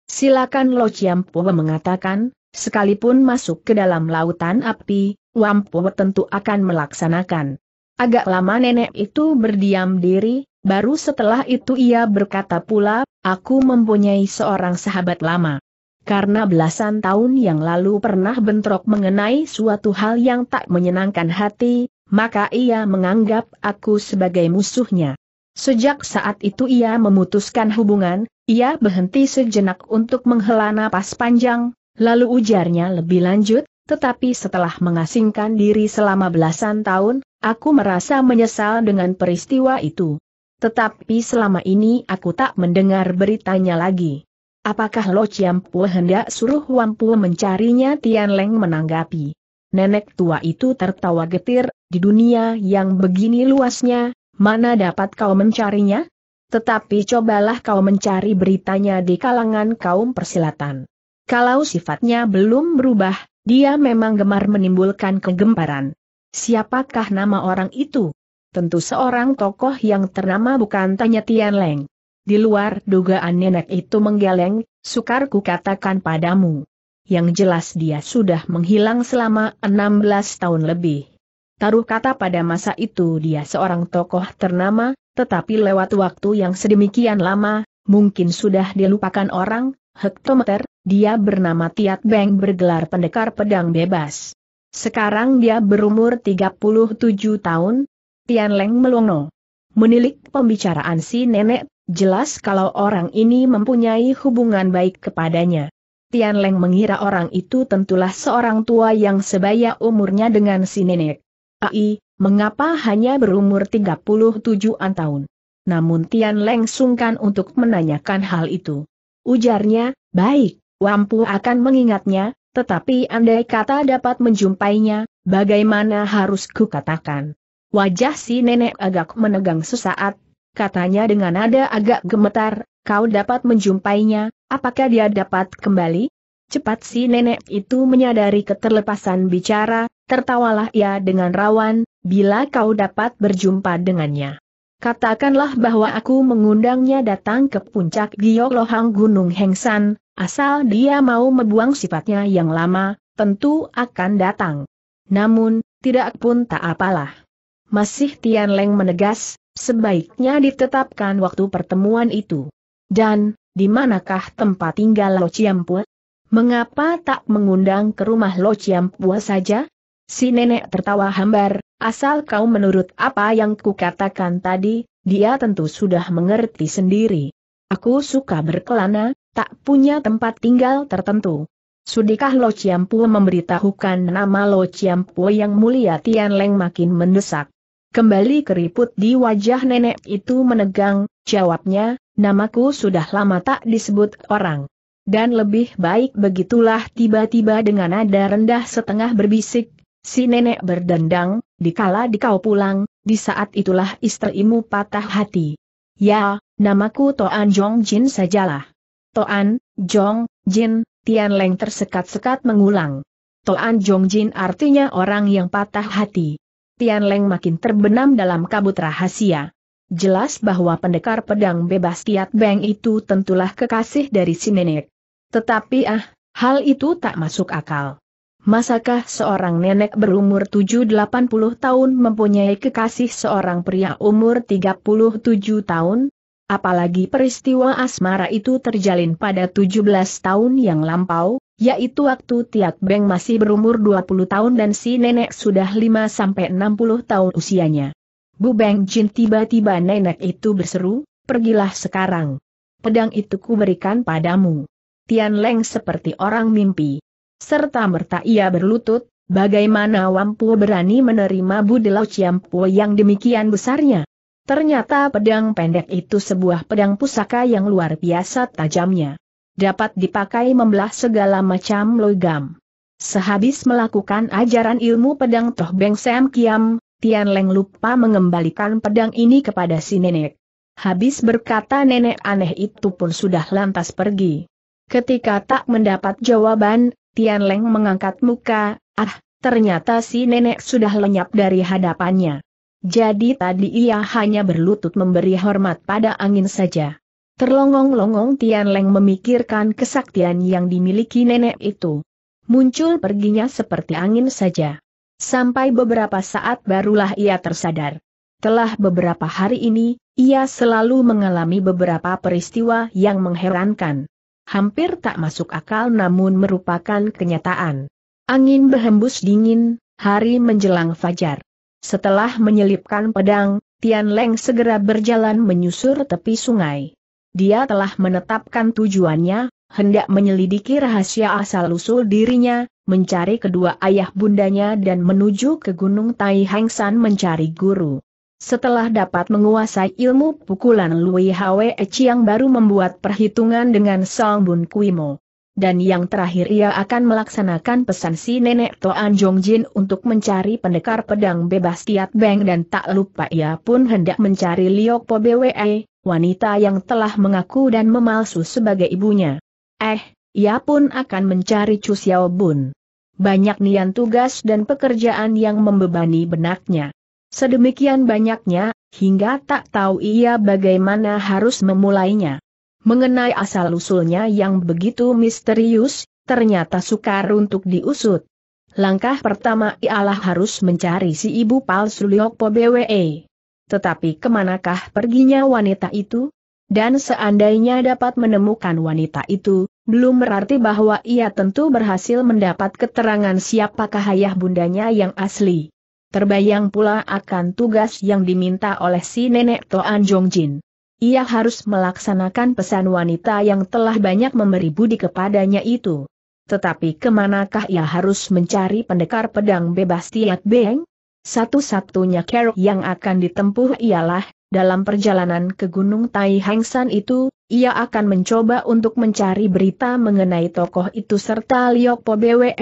Silakan Lo ciampo. mengatakan, sekalipun masuk ke dalam lautan api, Wampo tentu akan melaksanakan. Agak lama nenek itu berdiam diri, baru setelah itu ia berkata pula, aku mempunyai seorang sahabat lama. Karena belasan tahun yang lalu pernah bentrok mengenai suatu hal yang tak menyenangkan hati, maka ia menganggap aku sebagai musuhnya. Sejak saat itu ia memutuskan hubungan, ia berhenti sejenak untuk menghela napas panjang, lalu ujarnya lebih lanjut, tetapi setelah mengasingkan diri selama belasan tahun, aku merasa menyesal dengan peristiwa itu. Tetapi selama ini aku tak mendengar beritanya lagi. Apakah Lo Chiampu hendak suruh Wampu mencarinya Tian Leng menanggapi. Nenek tua itu tertawa getir, di dunia yang begini luasnya, Mana dapat kau mencarinya? Tetapi cobalah kau mencari beritanya di kalangan kaum persilatan. Kalau sifatnya belum berubah, dia memang gemar menimbulkan kegemparan. Siapakah nama orang itu? Tentu seorang tokoh yang ternama bukan Tanya Tian Leng. Di luar dugaan nenek itu menggeleng, sukar ku katakan padamu. Yang jelas dia sudah menghilang selama 16 tahun lebih taruh kata pada masa itu dia seorang tokoh ternama, tetapi lewat waktu yang sedemikian lama, mungkin sudah dilupakan orang, hektometer, dia bernama Tiat Beng bergelar pendekar pedang bebas. Sekarang dia berumur 37 tahun, Tian Leng Melongo. Menilik pembicaraan si nenek, jelas kalau orang ini mempunyai hubungan baik kepadanya. Tian Leng mengira orang itu tentulah seorang tua yang sebaya umurnya dengan si nenek. Ai, mengapa hanya berumur 37-an tahun? Namun Tian Leng sungkan untuk menanyakan hal itu. Ujarnya, baik, Wampu akan mengingatnya, tetapi andai kata dapat menjumpainya, bagaimana harus kukatakan? Wajah si nenek agak menegang sesaat, katanya dengan nada agak gemetar, kau dapat menjumpainya, apakah dia dapat kembali? Cepat si nenek itu menyadari keterlepasan bicara, Tertawalah ia dengan rawan, bila kau dapat berjumpa dengannya. Katakanlah bahwa aku mengundangnya datang ke puncak Giok Lohang Gunung Hengsan, asal dia mau membuang sifatnya yang lama, tentu akan datang. Namun, tidak pun tak apalah. Masih Tian Leng menegas, sebaiknya ditetapkan waktu pertemuan itu. Dan, di manakah tempat tinggal Lo Chiampua? Mengapa tak mengundang ke rumah Lo Chiampua saja? Si nenek tertawa hambar, asal kau menurut apa yang kukatakan tadi, dia tentu sudah mengerti sendiri. Aku suka berkelana, tak punya tempat tinggal tertentu. Sudikah Lo Ciampu memberitahukan nama Lo Ciampu yang mulia Tian Leng makin mendesak. Kembali keriput di wajah nenek itu menegang, jawabnya, namaku sudah lama tak disebut orang. Dan lebih baik begitulah tiba-tiba dengan nada rendah setengah berbisik, Si nenek berdendang, dikala dikau pulang, di saat itulah istrimu patah hati. Ya, namaku Toan Jong Jin sajalah. Toan, Jong, Jin, Tian Leng tersekat-sekat mengulang. Toan Jong Jin artinya orang yang patah hati. Tian Leng makin terbenam dalam kabut rahasia. Jelas bahwa pendekar pedang bebas tiat Beng itu tentulah kekasih dari si nenek. Tetapi ah, hal itu tak masuk akal. Masakah seorang nenek berumur 7 tahun mempunyai kekasih seorang pria umur 37 tahun? Apalagi peristiwa asmara itu terjalin pada 17 tahun yang lampau, yaitu waktu Tiak Beng masih berumur 20 tahun dan si nenek sudah 5-60 tahun usianya. Bu Beng Jin tiba-tiba nenek itu berseru, pergilah sekarang. Pedang itu kuberikan padamu. Tian Leng seperti orang mimpi serta merta ia berlutut, bagaimana Wampu berani menerima Budilau Ciampu yang demikian besarnya. Ternyata pedang pendek itu sebuah pedang pusaka yang luar biasa tajamnya. Dapat dipakai membelah segala macam logam. Sehabis melakukan ajaran ilmu pedang Toh Beng Sam Kiam, Tian Leng lupa mengembalikan pedang ini kepada si nenek. Habis berkata nenek aneh itu pun sudah lantas pergi. Ketika tak mendapat jawaban, Tian Leng mengangkat muka, ah, ternyata si nenek sudah lenyap dari hadapannya. Jadi tadi ia hanya berlutut memberi hormat pada angin saja. Terlongong-longong Tian Leng memikirkan kesaktian yang dimiliki nenek itu. Muncul perginya seperti angin saja. Sampai beberapa saat barulah ia tersadar. Telah beberapa hari ini, ia selalu mengalami beberapa peristiwa yang mengherankan hampir tak masuk akal namun merupakan kenyataan. Angin berhembus dingin, hari menjelang fajar. Setelah menyelipkan pedang, Tian Leng segera berjalan menyusur tepi sungai. Dia telah menetapkan tujuannya, hendak menyelidiki rahasia asal-usul dirinya, mencari kedua ayah bundanya dan menuju ke Gunung Tai Hang San mencari guru. Setelah dapat menguasai ilmu pukulan Lui Hwe Chiang baru membuat perhitungan dengan Song Bun Kuimo. Dan yang terakhir ia akan melaksanakan pesan si nenek Toan Jong Jin untuk mencari pendekar pedang bebas Tiat Beng dan tak lupa ia pun hendak mencari Liok Po BWE, e, wanita yang telah mengaku dan memalsu sebagai ibunya. Eh, ia pun akan mencari Chu Xiao Bun. Banyak nian tugas dan pekerjaan yang membebani benaknya. Sedemikian banyaknya, hingga tak tahu ia bagaimana harus memulainya. Mengenai asal-usulnya yang begitu misterius, ternyata sukar untuk diusut. Langkah pertama ialah harus mencari si ibu palsu Liokpo BWE. Tetapi kemanakah perginya wanita itu? Dan seandainya dapat menemukan wanita itu, belum berarti bahwa ia tentu berhasil mendapat keterangan siapakah ayah bundanya yang asli. Terbayang pula akan tugas yang diminta oleh si nenek Toan Jongjin. Ia harus melaksanakan pesan wanita yang telah banyak memberi budi kepadanya itu. Tetapi kemanakah ia harus mencari pendekar pedang bebas Tiat Beng? Satu-satunya cara yang akan ditempuh ialah, dalam perjalanan ke Gunung Tai Hengsan itu, ia akan mencoba untuk mencari berita mengenai tokoh itu serta Liok Po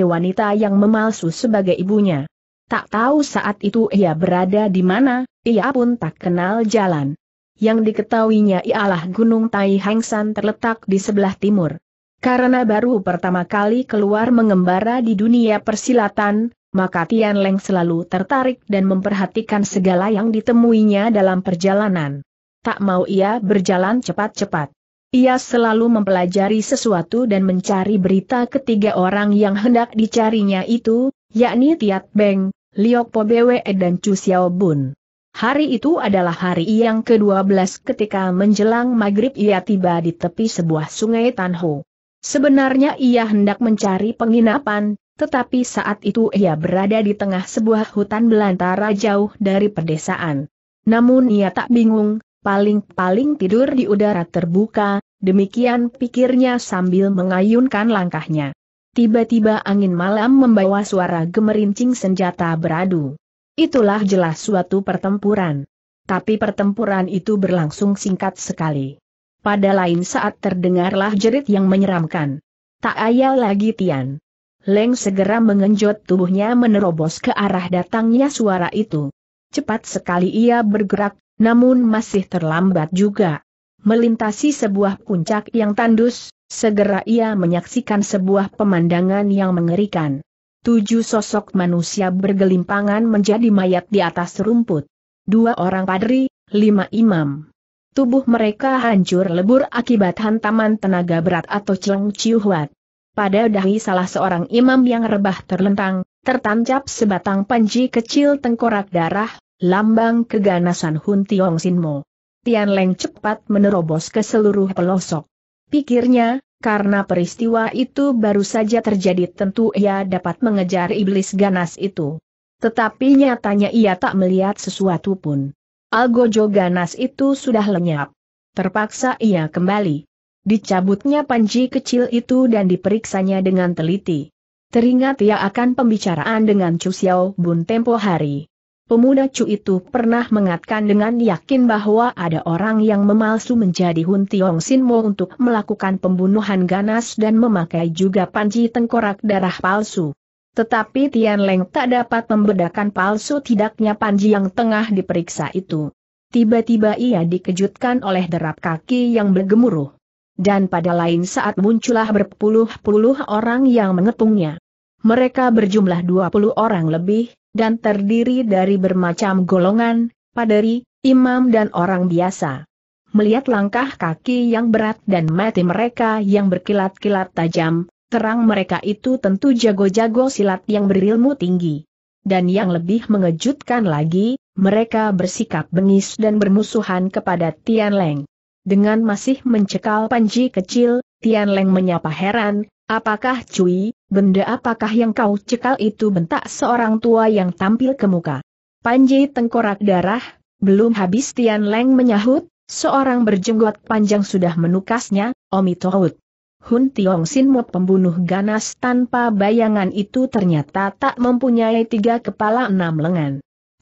wanita yang memalsu sebagai ibunya. Tak tahu saat itu ia berada di mana, ia pun tak kenal jalan. Yang diketahuinya ialah Gunung Tai Hengsan terletak di sebelah timur. Karena baru pertama kali keluar mengembara di dunia persilatan, maka Tian Leng selalu tertarik dan memperhatikan segala yang ditemuinya dalam perjalanan. Tak mau ia berjalan cepat-cepat. Ia selalu mempelajari sesuatu dan mencari berita ketiga orang yang hendak dicarinya itu, yakni Tiat Beng, Liok Po Bwe dan Chu Xiao Bun. Hari itu adalah hari yang ke-12 ketika menjelang maghrib ia tiba di tepi sebuah sungai Tanho. Sebenarnya ia hendak mencari penginapan, tetapi saat itu ia berada di tengah sebuah hutan belantara jauh dari pedesaan. Namun ia tak bingung, paling-paling tidur di udara terbuka, demikian pikirnya sambil mengayunkan langkahnya. Tiba-tiba angin malam membawa suara gemerincing senjata beradu. Itulah jelas suatu pertempuran. Tapi pertempuran itu berlangsung singkat sekali. Pada lain saat terdengarlah jerit yang menyeramkan. Tak ayal lagi Tian. Leng segera mengenjot tubuhnya menerobos ke arah datangnya suara itu. Cepat sekali ia bergerak, namun masih terlambat juga. Melintasi sebuah puncak yang tandus, segera ia menyaksikan sebuah pemandangan yang mengerikan. Tujuh sosok manusia bergelimpangan menjadi mayat di atas rumput. Dua orang padri, lima imam. Tubuh mereka hancur lebur akibat hantaman tenaga berat atau celeng ciuhuat. Pada dahi salah seorang imam yang rebah terlentang, tertancap sebatang panji kecil tengkorak darah, lambang keganasan Hun Tiong Sin Mo. Tian Leng cepat menerobos ke seluruh pelosok. Pikirnya, karena peristiwa itu baru saja terjadi tentu ia dapat mengejar iblis ganas itu. Tetapi nyatanya ia tak melihat sesuatu pun. Algojo ganas itu sudah lenyap. Terpaksa ia kembali. Dicabutnya panji kecil itu dan diperiksanya dengan teliti. Teringat ia akan pembicaraan dengan Cusiao Bun tempo hari. Pemuda Cu itu pernah mengatakan dengan yakin bahwa ada orang yang memalsu menjadi Hun Tiong Sin Mo untuk melakukan pembunuhan ganas dan memakai juga panci tengkorak darah palsu. Tetapi Tian Leng tak dapat membedakan palsu tidaknya panji yang tengah diperiksa itu. Tiba-tiba ia dikejutkan oleh derap kaki yang bergemuruh. Dan pada lain saat muncullah berpuluh-puluh orang yang mengepungnya. Mereka berjumlah 20 orang lebih, dan terdiri dari bermacam golongan, paderi, imam dan orang biasa. Melihat langkah kaki yang berat dan mati mereka yang berkilat-kilat tajam, terang mereka itu tentu jago-jago silat yang berilmu tinggi. Dan yang lebih mengejutkan lagi, mereka bersikap bengis dan bermusuhan kepada Tian Leng. Dengan masih mencekal panji kecil, Tian Leng menyapa heran, Apakah cuy, benda apakah yang kau cekal itu bentak seorang tua yang tampil ke muka. Panji tengkorak darah, belum habis Tian Leng menyahut, seorang berjenggot panjang sudah menukasnya, Omi Tohut. Hun Tiong Sin Mo pembunuh ganas tanpa bayangan itu ternyata tak mempunyai tiga kepala enam lengan.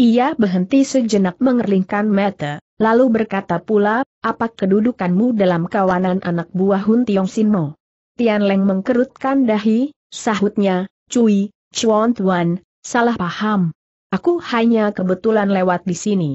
Ia berhenti sejenak mengerlingkan mata, lalu berkata pula, apa kedudukanmu dalam kawanan anak buah Hun Tiong Sin Mo? Tian Leng mengkerutkan dahi, sahutnya, Cui, Chuan Tuan, salah paham. Aku hanya kebetulan lewat di sini.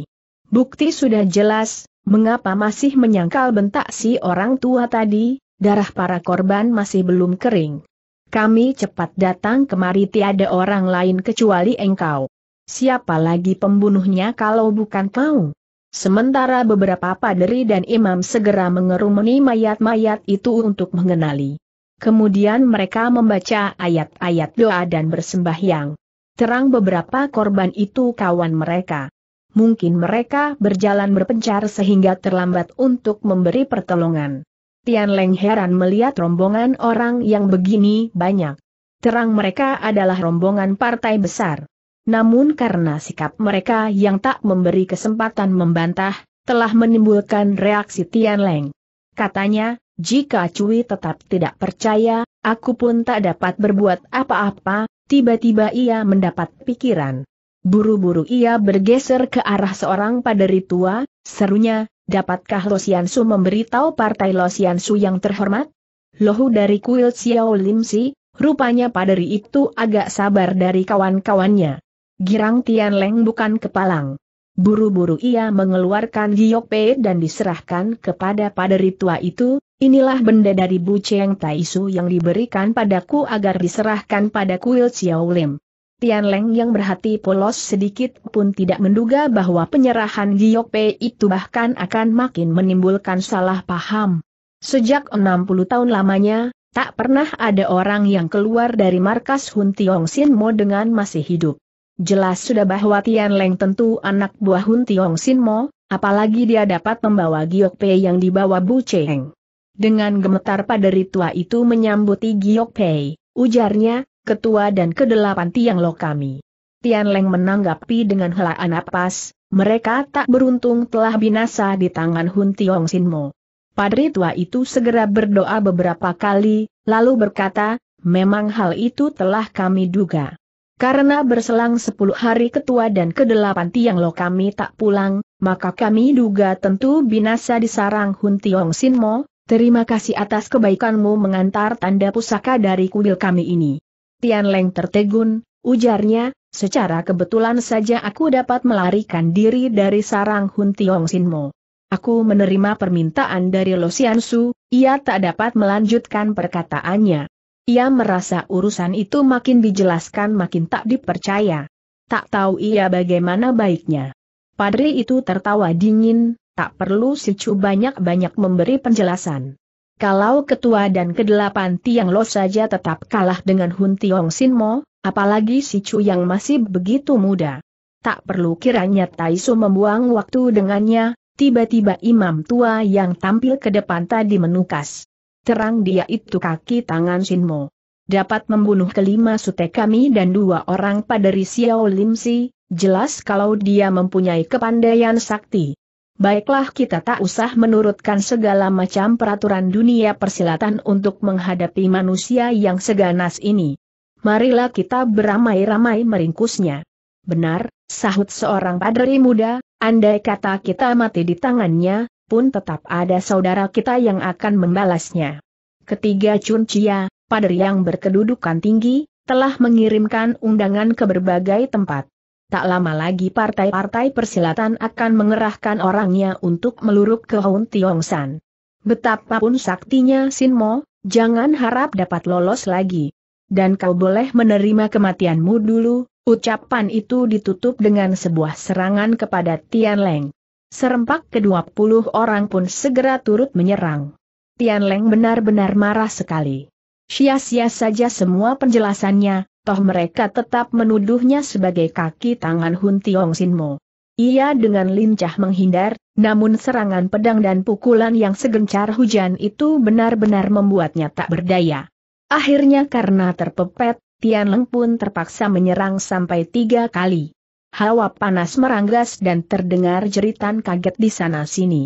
Bukti sudah jelas, mengapa masih menyangkal bentak si orang tua tadi, darah para korban masih belum kering. Kami cepat datang kemari tiada orang lain kecuali engkau. Siapa lagi pembunuhnya kalau bukan kau? Sementara beberapa paderi dan imam segera mengerumuni mayat-mayat itu untuk mengenali. Kemudian mereka membaca ayat-ayat doa dan bersembahyang. Terang beberapa korban itu kawan mereka. Mungkin mereka berjalan berpencar sehingga terlambat untuk memberi pertolongan. Tian Leng heran melihat rombongan orang yang begini banyak. Terang mereka adalah rombongan partai besar. Namun karena sikap mereka yang tak memberi kesempatan membantah, telah menimbulkan reaksi Tian Leng. Katanya, jika Cui tetap tidak percaya, aku pun tak dapat berbuat apa-apa, tiba-tiba ia mendapat pikiran. Buru-buru ia bergeser ke arah seorang paderi tua, serunya, dapatkah Lo Su memberitahu partai Lo Su yang terhormat? Lohu dari kuil Xiao Lim Si, rupanya paderi itu agak sabar dari kawan-kawannya. Girang Tian Leng bukan kepalang. Buru-buru ia mengeluarkan Pei dan diserahkan kepada paderi tua itu, Inilah benda dari Bu Cheng Taisu yang diberikan padaku agar diserahkan pada kuil Xiao Lim. Tian Leng yang berhati polos sedikit pun tidak menduga bahwa penyerahan Giok Pei itu bahkan akan makin menimbulkan salah paham. Sejak 60 tahun lamanya, tak pernah ada orang yang keluar dari markas Hun Tiong Sin Mo dengan masih hidup. Jelas sudah bahwa Tian Leng tentu anak buah Hun Tiong Sin Mo, apalagi dia dapat membawa Giok Pei yang dibawa Bu Cheng. Dengan gemetar pada tua itu menyambuti Giok Pei, ujarnya, ketua dan kedelapan tiang lo kami. Tian Leng menanggapi dengan helaan napas, mereka tak beruntung telah binasa di tangan Hun Tiong Sin Mo. Padri tua itu segera berdoa beberapa kali, lalu berkata, memang hal itu telah kami duga. Karena berselang sepuluh hari ketua dan kedelapan tiang lo kami tak pulang, maka kami duga tentu binasa di sarang Hun Tiong Sin Mo, Terima kasih atas kebaikanmu mengantar tanda pusaka dari kuil kami ini. Tian Leng tertegun, ujarnya, secara kebetulan saja aku dapat melarikan diri dari sarang Hun Tiong Sinmo. Aku menerima permintaan dari Lo Sian Su, ia tak dapat melanjutkan perkataannya. Ia merasa urusan itu makin dijelaskan makin tak dipercaya. Tak tahu ia bagaimana baiknya. Padri itu tertawa dingin, tak perlu si Chu banyak-banyak memberi penjelasan. Kalau ketua dan kedelapan Tiang Lo saja tetap kalah dengan Hun Tiong Sin Mo, apalagi si Chu yang masih begitu muda. Tak perlu kiranya Tai Su membuang waktu dengannya, tiba-tiba imam tua yang tampil ke depan tadi menukas. Terang dia itu kaki tangan Sin Mo. Dapat membunuh kelima sute kami dan dua orang pada Xiao Lim Si, jelas kalau dia mempunyai kepandaian sakti baiklah kita tak usah menurutkan segala macam peraturan dunia persilatan untuk menghadapi manusia yang seganas ini. Marilah kita beramai-ramai meringkusnya. Benar, sahut seorang padri muda, andai kata kita mati di tangannya, pun tetap ada saudara kita yang akan membalasnya. Ketiga Chun Chia, padri yang berkedudukan tinggi, telah mengirimkan undangan ke berbagai tempat tak lama lagi partai-partai persilatan akan mengerahkan orangnya untuk meluruk ke Tiong San. Betapapun saktinya Sin Mo, jangan harap dapat lolos lagi. Dan kau boleh menerima kematianmu dulu, ucapan itu ditutup dengan sebuah serangan kepada Tian Leng. Serempak ke-20 orang pun segera turut menyerang. Tian Leng benar-benar marah sekali. Sia-sia saja semua penjelasannya, toh mereka tetap menuduhnya sebagai kaki tangan Hun Tiong Sinmo. Ia dengan lincah menghindar, namun serangan pedang dan pukulan yang segencar hujan itu benar-benar membuatnya tak berdaya. Akhirnya karena terpepet, Tian Leng pun terpaksa menyerang sampai tiga kali. Hawa panas meranggas dan terdengar jeritan kaget di sana-sini.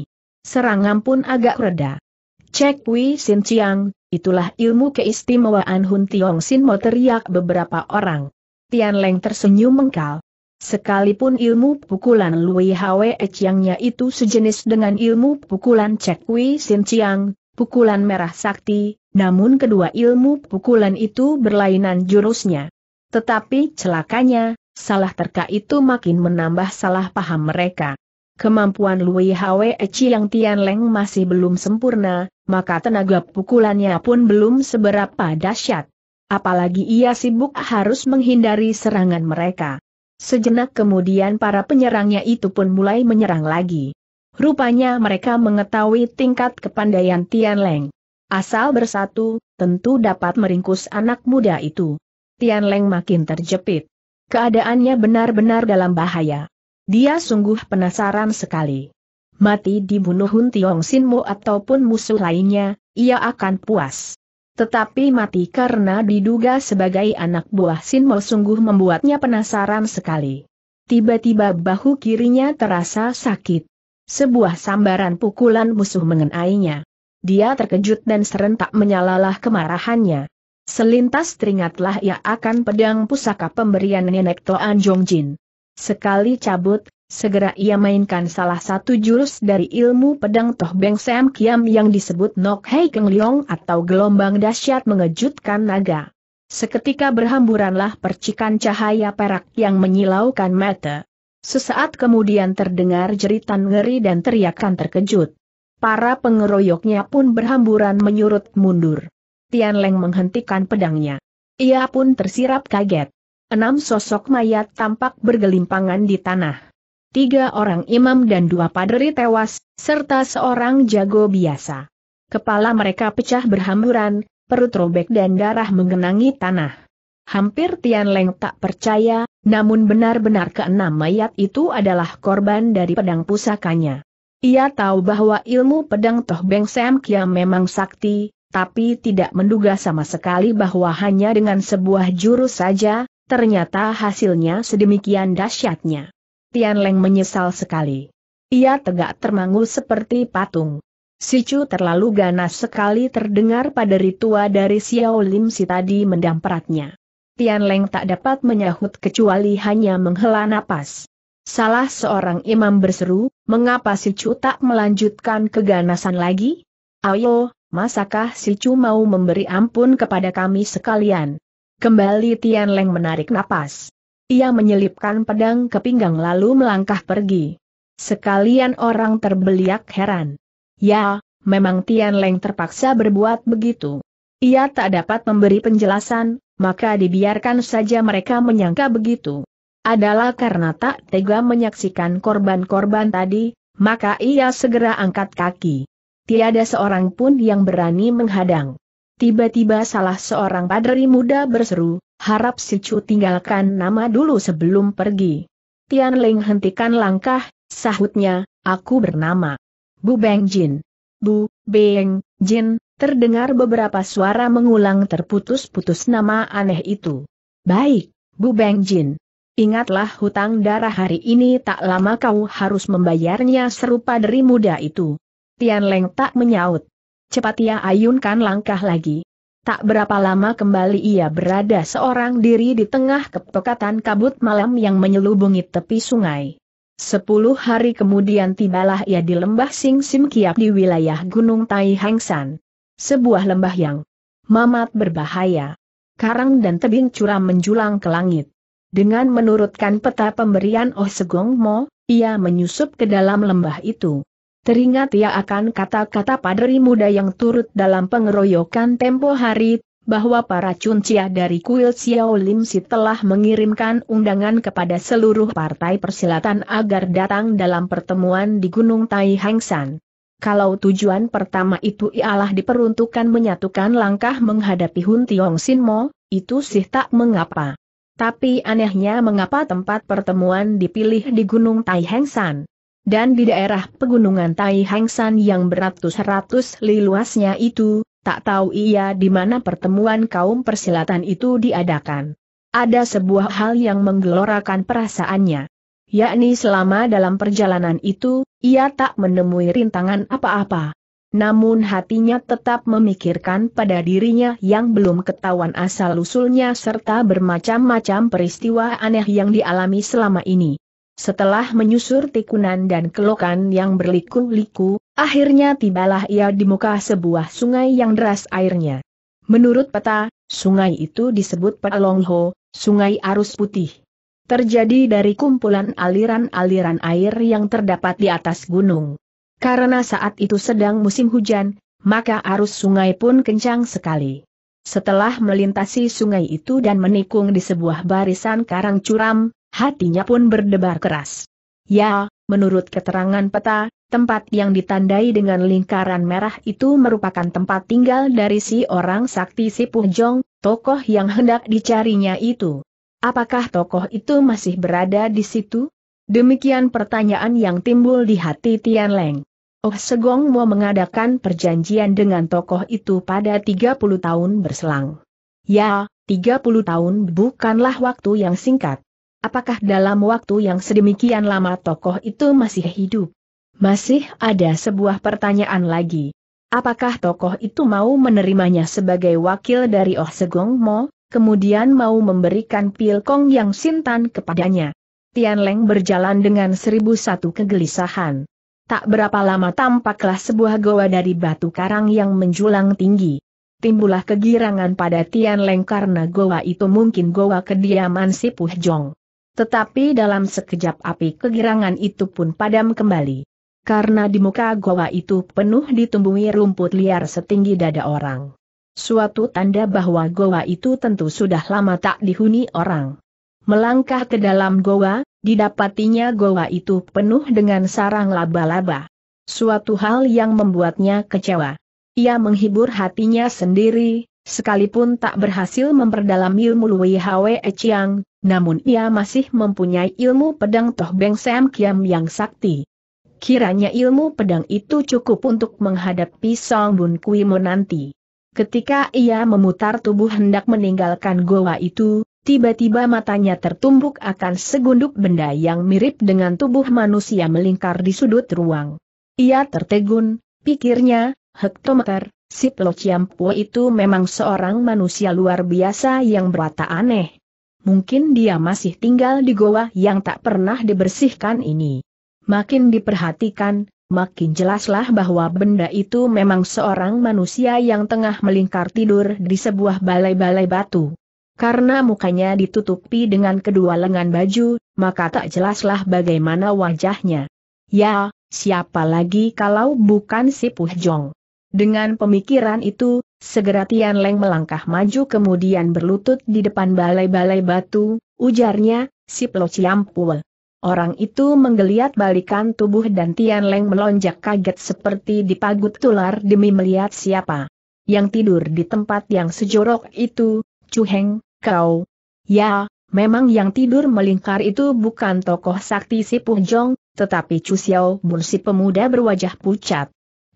Serangan pun agak reda. Cek Wei Sin Chiang, itulah ilmu keistimewaan Hun Tiong Sin Mo teriak beberapa orang. Tian Leng tersenyum mengkal. Sekalipun ilmu pukulan Lui Hwe Chiangnya itu sejenis dengan ilmu pukulan Cek Wei Sin Chiang, pukulan merah sakti, namun kedua ilmu pukulan itu berlainan jurusnya. Tetapi celakanya, salah terka itu makin menambah salah paham mereka. Kemampuan Lui Hwe yang Tian Leng masih belum sempurna, maka tenaga pukulannya pun belum seberapa dahsyat. Apalagi ia sibuk harus menghindari serangan mereka. Sejenak kemudian para penyerangnya itu pun mulai menyerang lagi. Rupanya mereka mengetahui tingkat kepandaian Tian Leng. Asal bersatu, tentu dapat meringkus anak muda itu. Tian Leng makin terjepit. Keadaannya benar-benar dalam bahaya. Dia sungguh penasaran sekali. Mati dibunuh Hun Tiong Sinmo ataupun musuh lainnya, ia akan puas. Tetapi mati karena diduga sebagai anak buah Sinmo sungguh membuatnya penasaran sekali. Tiba-tiba bahu kirinya terasa sakit. Sebuah sambaran pukulan musuh mengenainya. Dia terkejut dan serentak menyalalah kemarahannya. Selintas teringatlah ia akan pedang pusaka pemberian nenek Toan Jin. Sekali cabut, segera ia mainkan salah satu jurus dari ilmu pedang Toh Beng Sam Kiam yang disebut Nok Hei Keng Leong atau gelombang dahsyat mengejutkan naga. Seketika berhamburanlah percikan cahaya perak yang menyilaukan mata. Sesaat kemudian terdengar jeritan ngeri dan teriakan terkejut. Para pengeroyoknya pun berhamburan menyurut mundur. Tian Leng menghentikan pedangnya. Ia pun tersirap kaget. Enam sosok mayat tampak bergelimpangan di tanah. Tiga orang imam dan dua padri tewas, serta seorang jago biasa. Kepala mereka pecah berhamburan, perut robek dan darah menggenangi tanah. Hampir Tian Leng tak percaya, namun benar-benar keenam mayat itu adalah korban dari pedang pusakanya. Ia tahu bahwa ilmu pedang Toh Beng Sam Kia memang sakti, tapi tidak menduga sama sekali bahwa hanya dengan sebuah jurus saja, Ternyata hasilnya sedemikian dahsyatnya. Tian Leng menyesal sekali. Ia tegak termangu seperti patung. Sichu terlalu ganas sekali terdengar pada ritual dari Xiao Lim si tadi mendampratnya. Tian Leng tak dapat menyahut kecuali hanya menghela napas. Salah seorang imam berseru, mengapa si Chu tak melanjutkan keganasan lagi? Ayo, masakah si Chu mau memberi ampun kepada kami sekalian? Kembali Tian Leng menarik napas. Ia menyelipkan pedang ke pinggang lalu melangkah pergi. Sekalian orang terbeliak heran. Ya, memang Tian Leng terpaksa berbuat begitu. Ia tak dapat memberi penjelasan, maka dibiarkan saja mereka menyangka begitu. Adalah karena tak tega menyaksikan korban-korban tadi, maka ia segera angkat kaki. Tiada seorang pun yang berani menghadang. Tiba-tiba salah seorang padri muda berseru, harap si Chu tinggalkan nama dulu sebelum pergi. Tian Ling hentikan langkah, sahutnya, aku bernama. Bu Beng Jin. Bu, Beng, Jin, terdengar beberapa suara mengulang terputus-putus nama aneh itu. Baik, Bu Beng Jin. Ingatlah hutang darah hari ini tak lama kau harus membayarnya serupa dari muda itu. Tian Leng tak menyaut cepat ia ayunkan langkah lagi. Tak berapa lama kembali ia berada seorang diri di tengah kepekatan kabut malam yang menyelubungi tepi sungai. Sepuluh hari kemudian tibalah ia di lembah Sing Sim Kiap di wilayah Gunung Tai Hengsan. Sebuah lembah yang mamat berbahaya. Karang dan tebing curam menjulang ke langit. Dengan menurutkan peta pemberian Oh Segong Mo, ia menyusup ke dalam lembah itu. Teringat ia akan kata-kata padri muda yang turut dalam pengeroyokan tempo hari, bahwa para cuncia dari kuil Xiao Lim Si telah mengirimkan undangan kepada seluruh partai persilatan agar datang dalam pertemuan di Gunung Tai San. Kalau tujuan pertama itu ialah diperuntukkan menyatukan langkah menghadapi Hun Tiong Sin Mo, itu sih tak mengapa. Tapi anehnya mengapa tempat pertemuan dipilih di Gunung Tai San? dan di daerah pegunungan Tai Hangsan yang beratus-ratus li luasnya itu, tak tahu ia di mana pertemuan kaum persilatan itu diadakan. Ada sebuah hal yang menggelorakan perasaannya. Yakni selama dalam perjalanan itu, ia tak menemui rintangan apa-apa. Namun hatinya tetap memikirkan pada dirinya yang belum ketahuan asal-usulnya serta bermacam-macam peristiwa aneh yang dialami selama ini. Setelah menyusur tikunan dan kelokan yang berliku-liku, akhirnya tibalah ia di muka sebuah sungai yang deras airnya. Menurut peta, sungai itu disebut Pelongho, Sungai Arus Putih. Terjadi dari kumpulan aliran-aliran air yang terdapat di atas gunung. Karena saat itu sedang musim hujan, maka arus sungai pun kencang sekali. Setelah melintasi sungai itu dan menikung di sebuah barisan karang curam, Hatinya pun berdebar keras. Ya, menurut keterangan peta, tempat yang ditandai dengan lingkaran merah itu merupakan tempat tinggal dari si orang sakti si Jong, tokoh yang hendak dicarinya itu. Apakah tokoh itu masih berada di situ? Demikian pertanyaan yang timbul di hati Tian Leng. Oh Segong mau mengadakan perjanjian dengan tokoh itu pada 30 tahun berselang. Ya, 30 tahun bukanlah waktu yang singkat. Apakah dalam waktu yang sedemikian lama tokoh itu masih hidup? Masih ada sebuah pertanyaan lagi. Apakah tokoh itu mau menerimanya sebagai wakil dari Oh Segong Mo, kemudian mau memberikan Pil Kong yang sintan kepadanya? Tian Leng berjalan dengan seribu satu kegelisahan. Tak berapa lama tampaklah sebuah goa dari batu karang yang menjulang tinggi. Timbullah kegirangan pada Tian Leng karena goa itu mungkin goa kediaman si Puh Jong. Tetapi dalam sekejap api kegirangan itu pun padam kembali. Karena di muka goa itu penuh ditumbuhi rumput liar setinggi dada orang. Suatu tanda bahwa goa itu tentu sudah lama tak dihuni orang. Melangkah ke dalam goa, didapatinya goa itu penuh dengan sarang laba-laba. Suatu hal yang membuatnya kecewa. Ia menghibur hatinya sendiri, Sekalipun tak berhasil memperdalam ilmu Lui Hwe Chiang, namun ia masih mempunyai ilmu pedang Toh Beng Sam Kiam yang sakti. Kiranya ilmu pedang itu cukup untuk menghadapi Song Bun Kui nanti. Ketika ia memutar tubuh hendak meninggalkan goa itu, tiba-tiba matanya tertumbuk akan segunduk benda yang mirip dengan tubuh manusia melingkar di sudut ruang. Ia tertegun, pikirnya, hektometer, Si Plo Chiampo itu memang seorang manusia luar biasa yang berwatak aneh. Mungkin dia masih tinggal di goa yang tak pernah dibersihkan ini. Makin diperhatikan, makin jelaslah bahwa benda itu memang seorang manusia yang tengah melingkar tidur di sebuah balai-balai batu. Karena mukanya ditutupi dengan kedua lengan baju, maka tak jelaslah bagaimana wajahnya. Ya, siapa lagi kalau bukan si Puh Jong? Dengan pemikiran itu, segera Tian Leng melangkah maju kemudian berlutut di depan balai-balai batu, ujarnya, si Plo Orang itu menggeliat balikan tubuh dan Tian Leng melonjak kaget seperti dipagut tular demi melihat siapa. Yang tidur di tempat yang sejorok itu, Chu Heng, kau. Ya, memang yang tidur melingkar itu bukan tokoh sakti si Puh Jong, tetapi Chu Xiao Bun si pemuda berwajah pucat.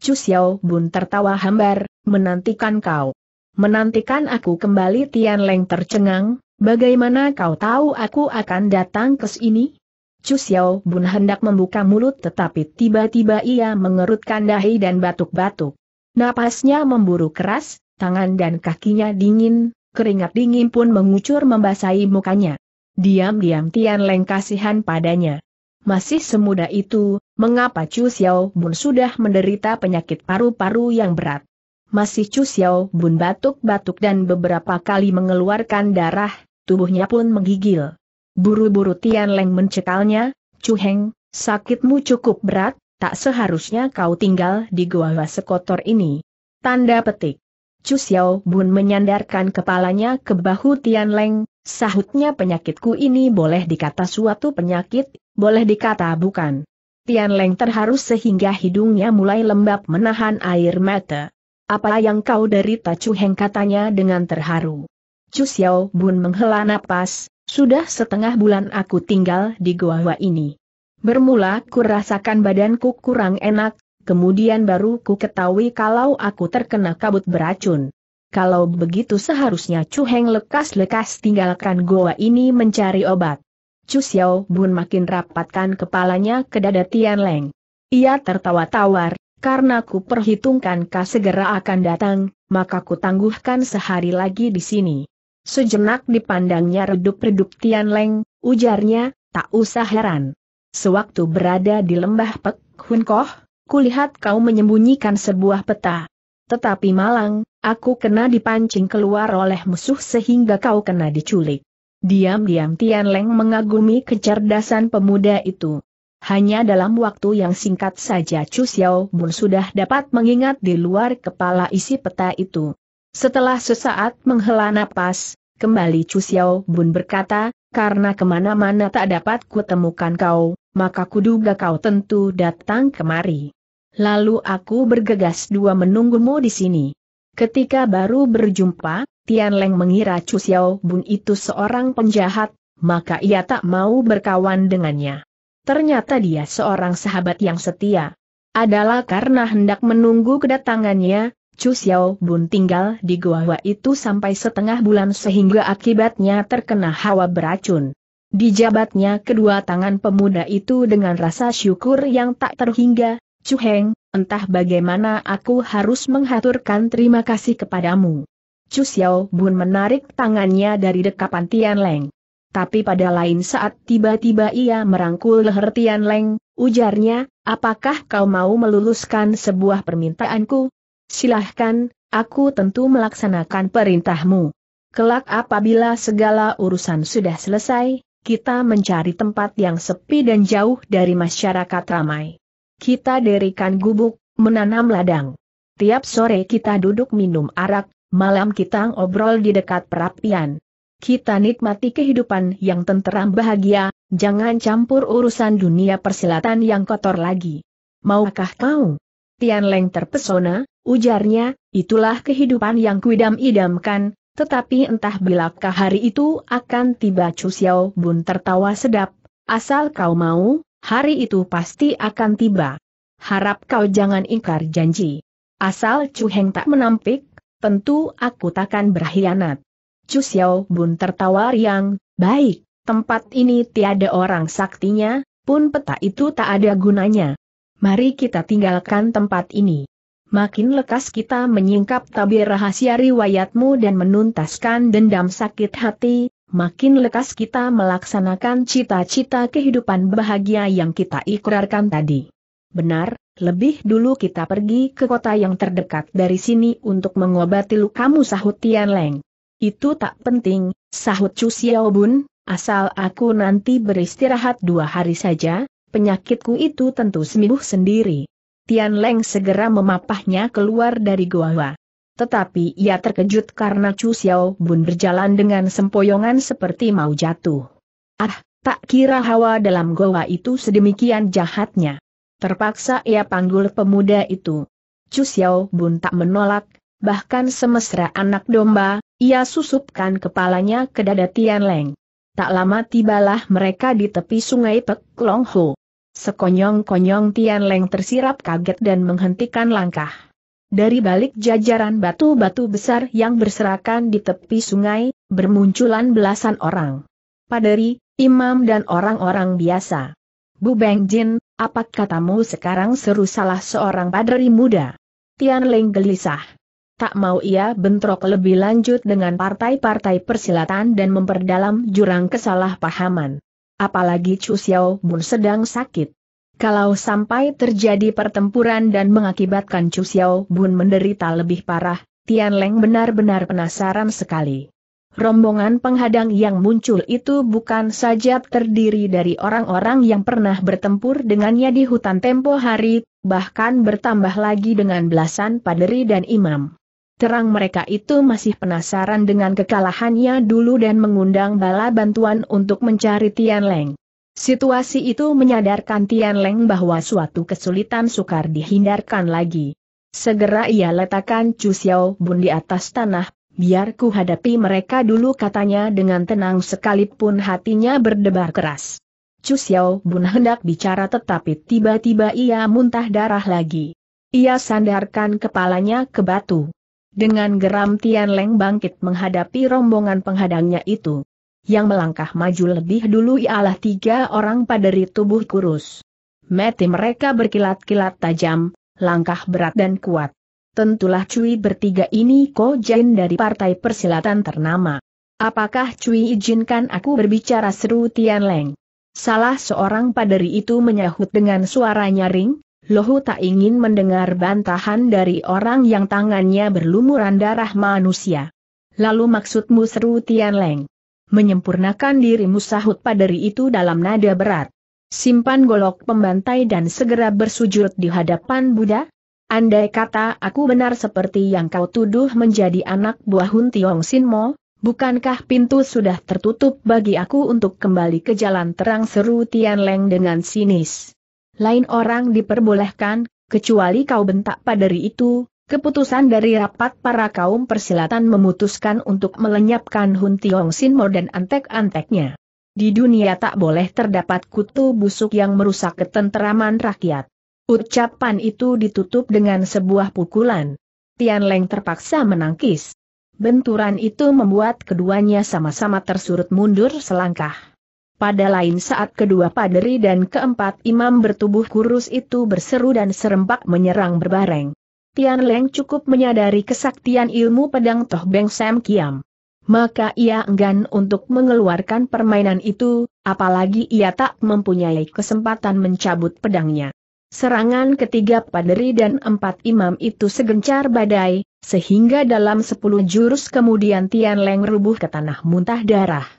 Chu Xiao Bun tertawa hambar, menantikan kau. Menantikan aku kembali Tian Leng tercengang, bagaimana kau tahu aku akan datang ke sini? Chu Xiao Bun hendak membuka mulut tetapi tiba-tiba ia mengerutkan dahi dan batuk-batuk. Napasnya memburu keras, tangan dan kakinya dingin, keringat dingin pun mengucur membasahi mukanya. Diam-diam Tian Leng kasihan padanya masih semudah itu, mengapa Chu Xiao Bun sudah menderita penyakit paru-paru yang berat? Masih Chu Xiao Bun batuk-batuk dan beberapa kali mengeluarkan darah, tubuhnya pun menggigil. Buru-buru Tian Leng mencekalnya, Chu Heng, sakitmu cukup berat, tak seharusnya kau tinggal di gua sekotor ini. Tanda petik. Chu Xiao Bun menyandarkan kepalanya ke bahu Tian Leng, sahutnya penyakitku ini boleh dikata suatu penyakit boleh dikata bukan. Tian Leng terharu sehingga hidungnya mulai lembab menahan air mata. Apa yang kau dari Chu Heng katanya dengan terharu. Chu Xiao Bun menghela napas, sudah setengah bulan aku tinggal di goa ini. Bermula ku rasakan badanku kurang enak, kemudian baru ku ketahui kalau aku terkena kabut beracun. Kalau begitu seharusnya Chu Heng lekas-lekas tinggalkan goa ini mencari obat. Chu Xiao Bun makin rapatkan kepalanya ke dada Tian Leng. Ia tertawa tawar, karena ku perhitungkan kau segera akan datang, maka ku tangguhkan sehari lagi di sini. Sejenak dipandangnya redup-redup Tian Leng, ujarnya, tak usah heran. Sewaktu berada di lembah Pek Hun Koh, kulihat kau menyembunyikan sebuah peta. Tetapi malang, aku kena dipancing keluar oleh musuh sehingga kau kena diculik. Diam-diam Tian Leng mengagumi kecerdasan pemuda itu. Hanya dalam waktu yang singkat saja Chu Xiao Bun sudah dapat mengingat di luar kepala isi peta itu. Setelah sesaat menghela napas, kembali Chu Xiao Bun berkata, karena kemana-mana tak dapat kutemukan kau, maka kuduga kau tentu datang kemari. Lalu aku bergegas dua menunggumu di sini. Ketika baru berjumpa, Tian Leng mengira Chu Xiao Bun itu seorang penjahat, maka ia tak mau berkawan dengannya. Ternyata dia seorang sahabat yang setia. Adalah karena hendak menunggu kedatangannya, Chu Xiao Bun tinggal di gua itu sampai setengah bulan sehingga akibatnya terkena hawa beracun. Dijabatnya kedua tangan pemuda itu dengan rasa syukur yang tak terhingga, Chu Heng, entah bagaimana aku harus menghaturkan terima kasih kepadamu. Chu Xiao Bun menarik tangannya dari dekapan Tian Leng. Tapi pada lain saat tiba-tiba ia merangkul leher Tian Leng, ujarnya, apakah kau mau meluluskan sebuah permintaanku? Silahkan, aku tentu melaksanakan perintahmu. Kelak apabila segala urusan sudah selesai, kita mencari tempat yang sepi dan jauh dari masyarakat ramai. Kita derikan gubuk, menanam ladang. Tiap sore kita duduk minum arak, malam kita ngobrol di dekat perapian. Kita nikmati kehidupan yang tenteram bahagia, jangan campur urusan dunia persilatan yang kotor lagi. Maukah kau? Tian Leng terpesona, ujarnya, itulah kehidupan yang kuidam-idamkan, tetapi entah bilakah hari itu akan tiba Chu Xiao Bun tertawa sedap, asal kau mau, hari itu pasti akan tiba. Harap kau jangan ingkar janji. Asal Chu Heng tak menampik, tentu aku takkan berkhianat. Chu Xiao Bun tertawa riang, baik, tempat ini tiada orang saktinya, pun peta itu tak ada gunanya. Mari kita tinggalkan tempat ini. Makin lekas kita menyingkap tabir rahasia riwayatmu dan menuntaskan dendam sakit hati, makin lekas kita melaksanakan cita-cita kehidupan bahagia yang kita ikrarkan tadi. Benar, lebih dulu kita pergi ke kota yang terdekat dari sini untuk mengobati lukamu sahut Tian Leng. Itu tak penting, sahut Chu Xiaobun, asal aku nanti beristirahat dua hari saja, penyakitku itu tentu sembuh sendiri. Tian Leng segera memapahnya keluar dari goa. Tetapi ia terkejut karena Chu Xiaobun berjalan dengan sempoyongan seperti mau jatuh. Ah, tak kira hawa dalam goa itu sedemikian jahatnya. Terpaksa ia panggul pemuda itu. Chu Xiao Bun tak menolak, bahkan semesra anak domba, ia susupkan kepalanya ke dada Tian Leng. Tak lama tibalah mereka di tepi sungai Pek Long Ho. Sekonyong-konyong Tian Leng tersirap kaget dan menghentikan langkah. Dari balik jajaran batu-batu besar yang berserakan di tepi sungai, bermunculan belasan orang. Paderi, imam dan orang-orang biasa. Bu Beng Jin, apa katamu sekarang seru salah seorang padri muda? Tian Leng gelisah. Tak mau ia bentrok lebih lanjut dengan partai-partai persilatan dan memperdalam jurang kesalahpahaman. Apalagi Chu Xiao Bun sedang sakit. Kalau sampai terjadi pertempuran dan mengakibatkan Chu Xiao Bun menderita lebih parah, Tian Leng benar-benar penasaran sekali. Rombongan penghadang yang muncul itu bukan saja terdiri dari orang-orang yang pernah bertempur dengannya di hutan tempo hari, bahkan bertambah lagi dengan belasan paderi dan imam. Terang mereka itu masih penasaran dengan kekalahannya dulu dan mengundang bala bantuan untuk mencari Tian Leng. Situasi itu menyadarkan Tian Leng bahwa suatu kesulitan sukar dihindarkan lagi. Segera ia letakkan Chu Xiao Bun di atas tanah, Biar ku hadapi mereka dulu katanya dengan tenang sekalipun hatinya berdebar keras. Chu Xiao Bun hendak bicara tetapi tiba-tiba ia muntah darah lagi. Ia sandarkan kepalanya ke batu. Dengan geram Tian Leng bangkit menghadapi rombongan penghadangnya itu. Yang melangkah maju lebih dulu ialah tiga orang paderi tubuh kurus. Mati mereka berkilat-kilat tajam, langkah berat dan kuat tentulah Cui bertiga ini Jain dari partai persilatan ternama. Apakah Cui izinkan aku berbicara seru Tian Leng? Salah seorang paderi itu menyahut dengan suara nyaring, Lohu tak ingin mendengar bantahan dari orang yang tangannya berlumuran darah manusia. Lalu maksudmu seru Tian Leng? Menyempurnakan dirimu sahut paderi itu dalam nada berat. Simpan golok pembantai dan segera bersujud di hadapan Buddha, Andai kata aku benar seperti yang kau tuduh menjadi anak buah Hun Tiong Sin Mo, bukankah pintu sudah tertutup bagi aku untuk kembali ke jalan terang seru Tian Leng dengan sinis? Lain orang diperbolehkan, kecuali kau bentak paderi itu, Keputusan dari rapat para kaum persilatan memutuskan untuk melenyapkan Hun Tiong Sin Mo dan antek-anteknya. Di dunia tak boleh terdapat kutu busuk yang merusak ketenteraman rakyat. Ucapan itu ditutup dengan sebuah pukulan. Tian Leng terpaksa menangkis. Benturan itu membuat keduanya sama-sama tersurut mundur selangkah. Pada lain saat kedua paderi dan keempat imam bertubuh kurus itu berseru dan serempak menyerang berbareng. Tian Leng cukup menyadari kesaktian ilmu pedang Toh Beng Sam Kiam. Maka ia enggan untuk mengeluarkan permainan itu, apalagi ia tak mempunyai kesempatan mencabut pedangnya. Serangan ketiga paderi dan empat imam itu segencar badai, sehingga dalam sepuluh jurus kemudian Tian Leng rubuh ke tanah muntah darah.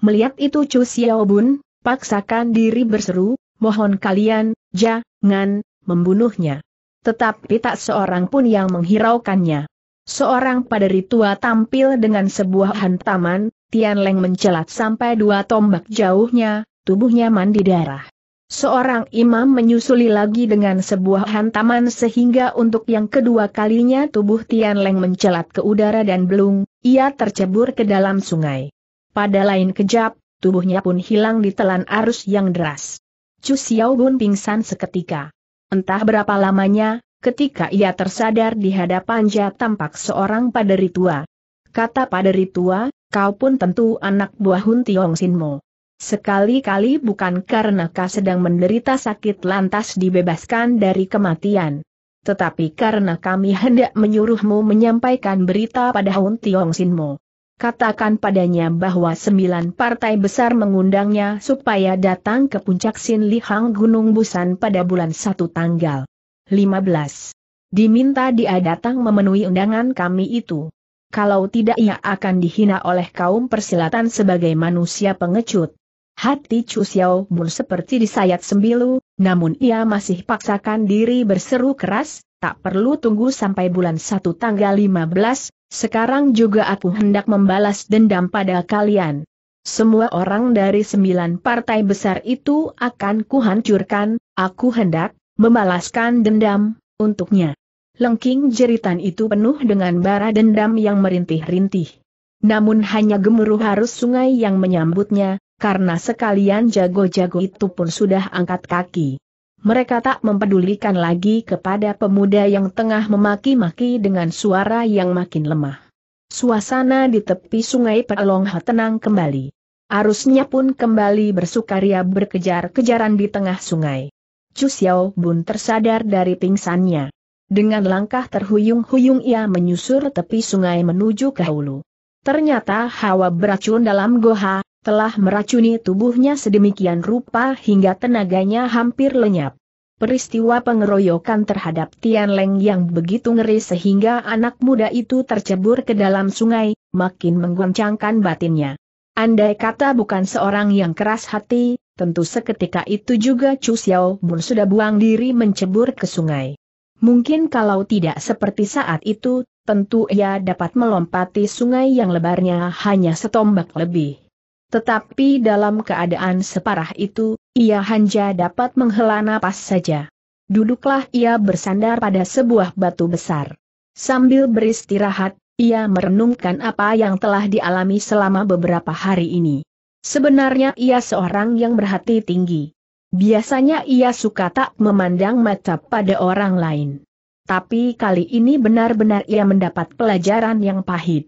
Melihat itu Chu Bun, paksakan diri berseru, mohon kalian, jangan, membunuhnya. Tetapi tak seorang pun yang menghiraukannya. Seorang paderi tua tampil dengan sebuah hantaman, Tian Leng mencelat sampai dua tombak jauhnya, tubuhnya mandi darah. Seorang imam menyusuli lagi dengan sebuah hantaman sehingga untuk yang kedua kalinya tubuh Tian Leng mencelat ke udara dan belung, ia tercebur ke dalam sungai. Pada lain kejap, tubuhnya pun hilang ditelan arus yang deras. Chu Xiao Gun pingsan seketika. Entah berapa lamanya, ketika ia tersadar di hadapannya tampak seorang paderi tua. Kata paderi tua, kau pun tentu anak buah Hun Tiong Mo. Sekali-kali bukan karena kau sedang menderita sakit lantas dibebaskan dari kematian. Tetapi karena kami hendak menyuruhmu menyampaikan berita pada Hun Tiong Sinmo. Katakan padanya bahwa sembilan partai besar mengundangnya supaya datang ke puncak Sin hang Gunung Busan pada bulan 1 tanggal 15. Diminta dia datang memenuhi undangan kami itu. Kalau tidak ia akan dihina oleh kaum persilatan sebagai manusia pengecut. Hati Chu Xiao Bun seperti disayat sembilu, namun ia masih paksakan diri berseru keras, tak perlu tunggu sampai bulan 1 tanggal 15, sekarang juga aku hendak membalas dendam pada kalian. Semua orang dari sembilan partai besar itu akan kuhancurkan, aku hendak membalaskan dendam untuknya. Lengking jeritan itu penuh dengan bara dendam yang merintih-rintih. Namun hanya gemuruh harus sungai yang menyambutnya, karena sekalian jago-jago itu pun sudah angkat kaki. Mereka tak mempedulikan lagi kepada pemuda yang tengah memaki-maki dengan suara yang makin lemah. Suasana di tepi sungai Pelongha tenang kembali. Arusnya pun kembali bersukaria berkejar-kejaran di tengah sungai. Chu Xiao Bun tersadar dari pingsannya. Dengan langkah terhuyung-huyung ia menyusur tepi sungai menuju ke hulu. Ternyata hawa beracun dalam goha, telah meracuni tubuhnya sedemikian rupa hingga tenaganya hampir lenyap. Peristiwa pengeroyokan terhadap Tian Leng yang begitu ngeri sehingga anak muda itu tercebur ke dalam sungai, makin mengguncangkan batinnya. Andai kata bukan seorang yang keras hati, tentu seketika itu juga Chu Xiao Bun sudah buang diri mencebur ke sungai. Mungkin kalau tidak seperti saat itu, tentu ia dapat melompati sungai yang lebarnya hanya setombak lebih. Tetapi dalam keadaan separah itu, ia hanya dapat menghela napas saja. Duduklah ia bersandar pada sebuah batu besar. Sambil beristirahat, ia merenungkan apa yang telah dialami selama beberapa hari ini. Sebenarnya ia seorang yang berhati tinggi. Biasanya ia suka tak memandang mata pada orang lain. Tapi kali ini benar-benar ia mendapat pelajaran yang pahit.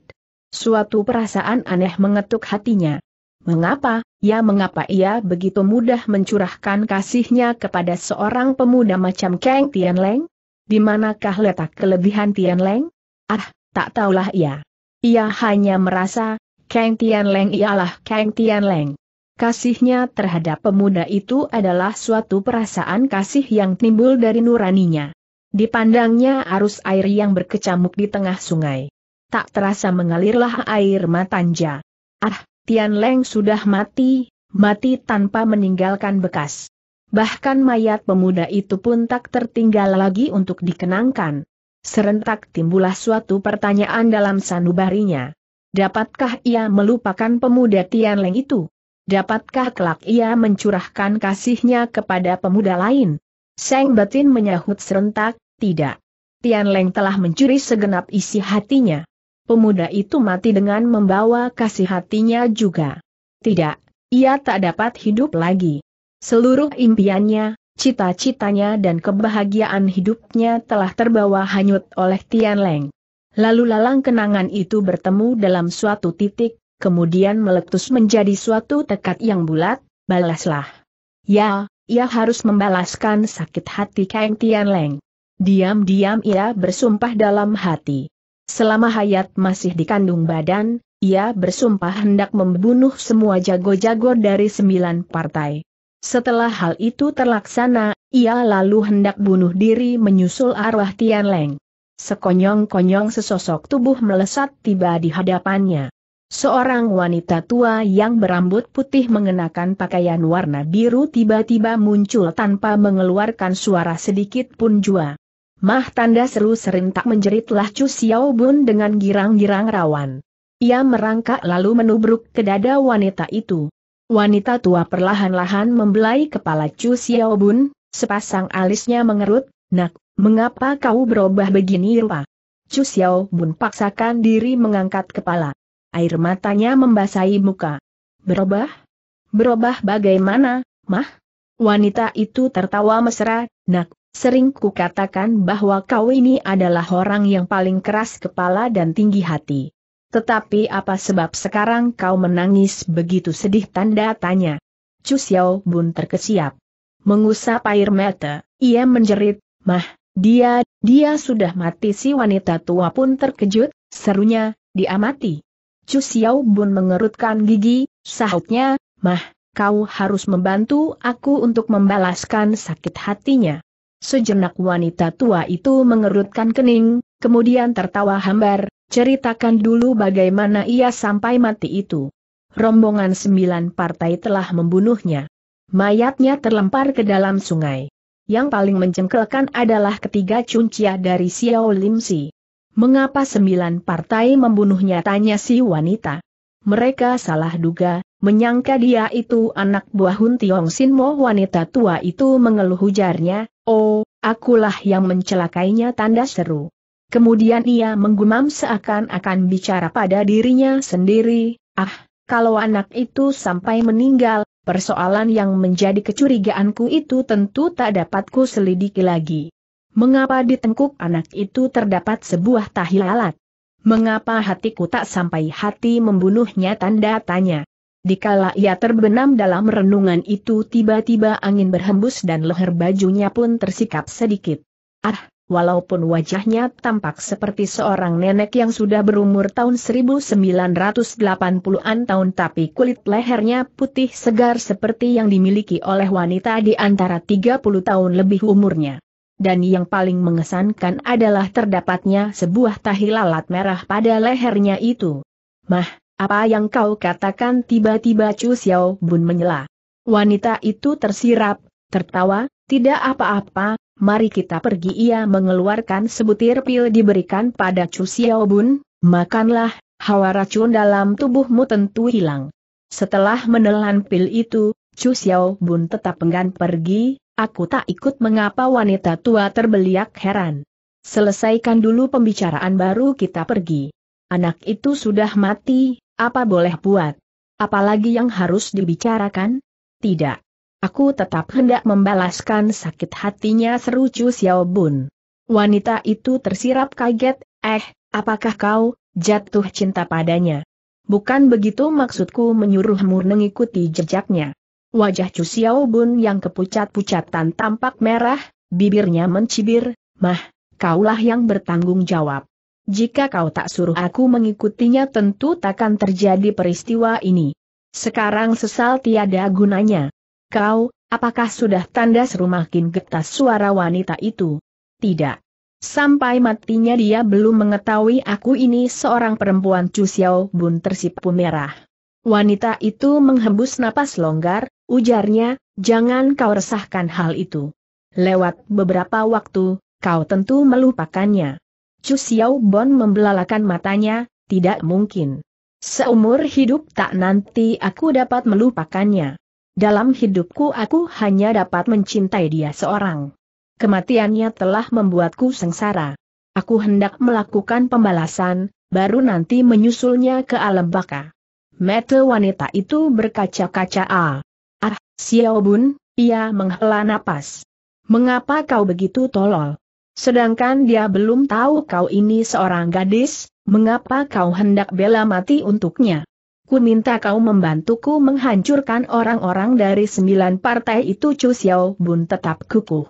Suatu perasaan aneh mengetuk hatinya. Mengapa, ya mengapa ia begitu mudah mencurahkan kasihnya kepada seorang pemuda macam Kang Leng? Di manakah letak kelebihan Tian Leng? Ah, tak tahulah ia. Ia hanya merasa, Kang Leng ialah Kang Leng. Kasihnya terhadap pemuda itu adalah suatu perasaan kasih yang timbul dari nuraninya. Dipandangnya arus air yang berkecamuk di tengah sungai. Tak terasa mengalirlah air matanja. Ah, Tian Leng sudah mati, mati tanpa meninggalkan bekas. Bahkan mayat pemuda itu pun tak tertinggal lagi untuk dikenangkan. Serentak timbullah suatu pertanyaan dalam sanubarinya. Dapatkah ia melupakan pemuda Tian Leng itu? Dapatkah kelak ia mencurahkan kasihnya kepada pemuda lain? Seng Betin menyahut serentak, tidak. Tian Leng telah mencuri segenap isi hatinya pemuda itu mati dengan membawa kasih hatinya juga. Tidak, ia tak dapat hidup lagi. Seluruh impiannya, cita-citanya dan kebahagiaan hidupnya telah terbawa hanyut oleh Tian Leng. Lalu lalang kenangan itu bertemu dalam suatu titik, kemudian meletus menjadi suatu tekad yang bulat, balaslah. Ya, ia harus membalaskan sakit hati Kang Tian Leng. Diam-diam ia bersumpah dalam hati. Selama Hayat masih dikandung badan, ia bersumpah hendak membunuh semua jago-jago dari sembilan partai. Setelah hal itu terlaksana, ia lalu hendak bunuh diri menyusul arwah Tian Leng. Sekonyong-konyong sesosok tubuh melesat tiba di hadapannya. Seorang wanita tua yang berambut putih mengenakan pakaian warna biru tiba-tiba muncul tanpa mengeluarkan suara sedikit pun jua. Mah tanda seru serentak menjeritlah Chu Bun dengan girang-girang rawan. Ia merangkak lalu menubruk ke dada wanita itu. Wanita tua perlahan-lahan membelai kepala Chu Bun, sepasang alisnya mengerut, Nak, mengapa kau berubah begini rupa? Chu Bun paksakan diri mengangkat kepala. Air matanya membasahi muka. Berubah? Berubah bagaimana, Mah? Wanita itu tertawa mesra, Nak, Sering kukatakan bahwa kau ini adalah orang yang paling keras kepala dan tinggi hati. Tetapi apa sebab sekarang kau menangis begitu sedih tanda tanya? Chu Xiao Bun terkesiap. Mengusap air mata, ia menjerit, mah, dia, dia sudah mati si wanita tua pun terkejut, serunya, diamati. Chu Xiao Bun mengerutkan gigi, sahutnya, mah, kau harus membantu aku untuk membalaskan sakit hatinya. Sejenak wanita tua itu mengerutkan kening, kemudian tertawa hambar, ceritakan dulu bagaimana ia sampai mati itu. Rombongan sembilan partai telah membunuhnya. Mayatnya terlempar ke dalam sungai. Yang paling mencengkelkan adalah ketiga cuncia dari Xiao Limsi. Mengapa sembilan partai membunuhnya tanya si wanita. Mereka salah duga, menyangka dia itu anak buah Hun Tiong Sin. Mo wanita tua itu mengeluh hujarnya, Oh, akulah yang mencelakainya tanda seru. Kemudian ia menggumam seakan-akan bicara pada dirinya sendiri, ah, kalau anak itu sampai meninggal, persoalan yang menjadi kecurigaanku itu tentu tak dapatku selidiki lagi. Mengapa di tengkuk anak itu terdapat sebuah tahi lalat? Mengapa hatiku tak sampai hati membunuhnya tanda tanya? Dikala ia terbenam dalam renungan itu tiba-tiba angin berhembus dan leher bajunya pun tersikap sedikit. Ah, walaupun wajahnya tampak seperti seorang nenek yang sudah berumur tahun 1980-an tahun tapi kulit lehernya putih segar seperti yang dimiliki oleh wanita di antara 30 tahun lebih umurnya. Dan yang paling mengesankan adalah terdapatnya sebuah tahi lalat merah pada lehernya itu. Mah, apa yang kau katakan tiba-tiba Chu Xiao Bun menyela. Wanita itu tersirap, tertawa, tidak apa-apa, mari kita pergi ia mengeluarkan sebutir pil diberikan pada Chu Xiao Bun, makanlah, hawa racun dalam tubuhmu tentu hilang. Setelah menelan pil itu, Chu Xiao Bun tetap enggan pergi, aku tak ikut mengapa wanita tua terbeliak heran. Selesaikan dulu pembicaraan baru kita pergi. Anak itu sudah mati, apa boleh buat? Apalagi yang harus dibicarakan? Tidak. Aku tetap hendak membalaskan sakit hatinya seru Chu Xiao Bun. Wanita itu tersirap kaget, eh, apakah kau, jatuh cinta padanya? Bukan begitu maksudku menyuruhmu mengikuti jejaknya. Wajah Chu Xiao Bun yang kepucat-pucatan tampak merah, bibirnya mencibir, mah, kaulah yang bertanggung jawab. Jika kau tak suruh aku mengikutinya tentu takkan terjadi peristiwa ini. Sekarang sesal tiada gunanya. Kau, apakah sudah tanda rumah makin getas suara wanita itu? Tidak. Sampai matinya dia belum mengetahui aku ini seorang perempuan Cusiao Bun tersipu merah. Wanita itu menghembus napas longgar, ujarnya, jangan kau resahkan hal itu. Lewat beberapa waktu, kau tentu melupakannya. Chu Xiao Bon membelalakan matanya, tidak mungkin. Seumur hidup tak nanti aku dapat melupakannya. Dalam hidupku aku hanya dapat mencintai dia seorang. Kematiannya telah membuatku sengsara. Aku hendak melakukan pembalasan, baru nanti menyusulnya ke alam baka. Mata wanita itu berkaca-kaca ah. Ah, Xiao Bun, ia menghela napas. Mengapa kau begitu tolol? Sedangkan dia belum tahu kau ini seorang gadis, mengapa kau hendak bela mati untuknya? Ku minta kau membantuku menghancurkan orang-orang dari sembilan partai itu Chu Xiao Bun tetap kukuh.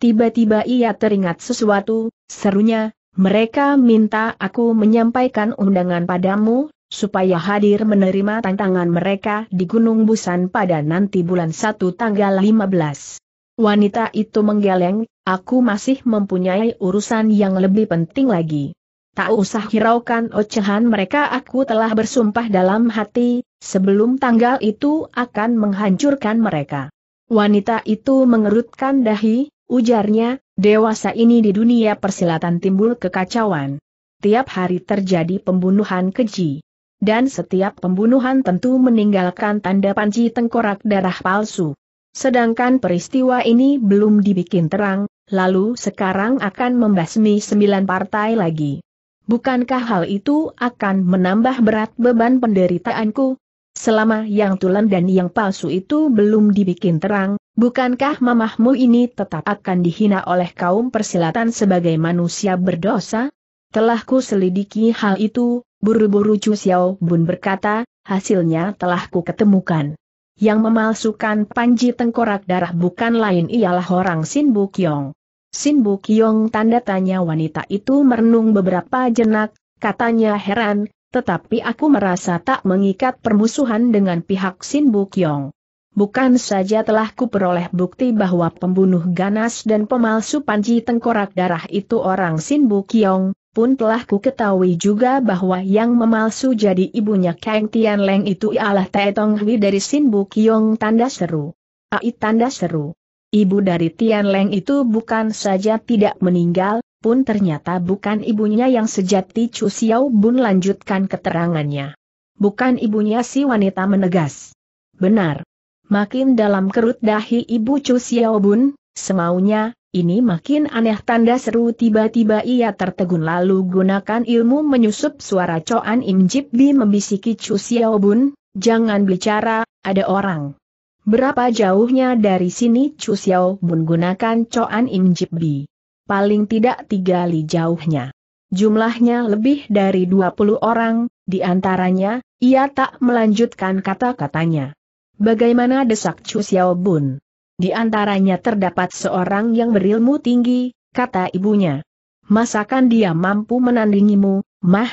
Tiba-tiba ia teringat sesuatu, serunya, mereka minta aku menyampaikan undangan padamu, supaya hadir menerima tantangan mereka di Gunung Busan pada nanti bulan 1 tanggal 15. Wanita itu menggeleng, aku masih mempunyai urusan yang lebih penting lagi. Tak usah hiraukan ocehan mereka aku telah bersumpah dalam hati, sebelum tanggal itu akan menghancurkan mereka. Wanita itu mengerutkan dahi, ujarnya, dewasa ini di dunia persilatan timbul kekacauan. Tiap hari terjadi pembunuhan keji. Dan setiap pembunuhan tentu meninggalkan tanda panci tengkorak darah palsu. Sedangkan peristiwa ini belum dibikin terang, lalu sekarang akan membasmi sembilan partai lagi. Bukankah hal itu akan menambah berat beban penderitaanku? Selama yang tulen dan yang palsu itu belum dibikin terang, bukankah mamahmu ini tetap akan dihina oleh kaum persilatan sebagai manusia berdosa? Telah ku selidiki hal itu, buru-buru Cu Xiao Bun berkata, hasilnya telah ku ketemukan. Yang memalsukan Panji tengkorak darah bukan lain ialah orang Sin Bukyong. Sin Bukyong tanda tanya wanita itu merenung beberapa jenak, katanya heran, tetapi aku merasa tak mengikat permusuhan dengan pihak Sin Bukyong. Bukan saja telah kuperoleh bukti bahwa pembunuh ganas dan pemalsu panji tengkorak darah itu orang Sin Bu Kiong, pun telah ku ketahui juga bahwa yang memalsu jadi ibunya Kang Leng itu ialah Tong Hui dari Sin Bu Kiong tanda seru. Ai tanda seru. Ibu dari Tian Leng itu bukan saja tidak meninggal, pun ternyata bukan ibunya yang sejati Chu Xiao Bun lanjutkan keterangannya. Bukan ibunya si wanita menegas. Benar. Makin dalam kerut dahi ibu Chu Xiao Bun, semaunya, ini makin aneh tanda seru tiba-tiba ia tertegun lalu gunakan ilmu menyusup suara Coan Im Jip membisiki Chu Xiao Bun, jangan bicara, ada orang. Berapa jauhnya dari sini Chu Xiao Bun gunakan Coan Im Jip Bi? Paling tidak tiga li jauhnya. Jumlahnya lebih dari 20 orang, di antaranya, ia tak melanjutkan kata-katanya. Bagaimana desak Chu Xiao Bun? Di antaranya terdapat seorang yang berilmu tinggi, kata ibunya. Masakan dia mampu menandingimu, mah?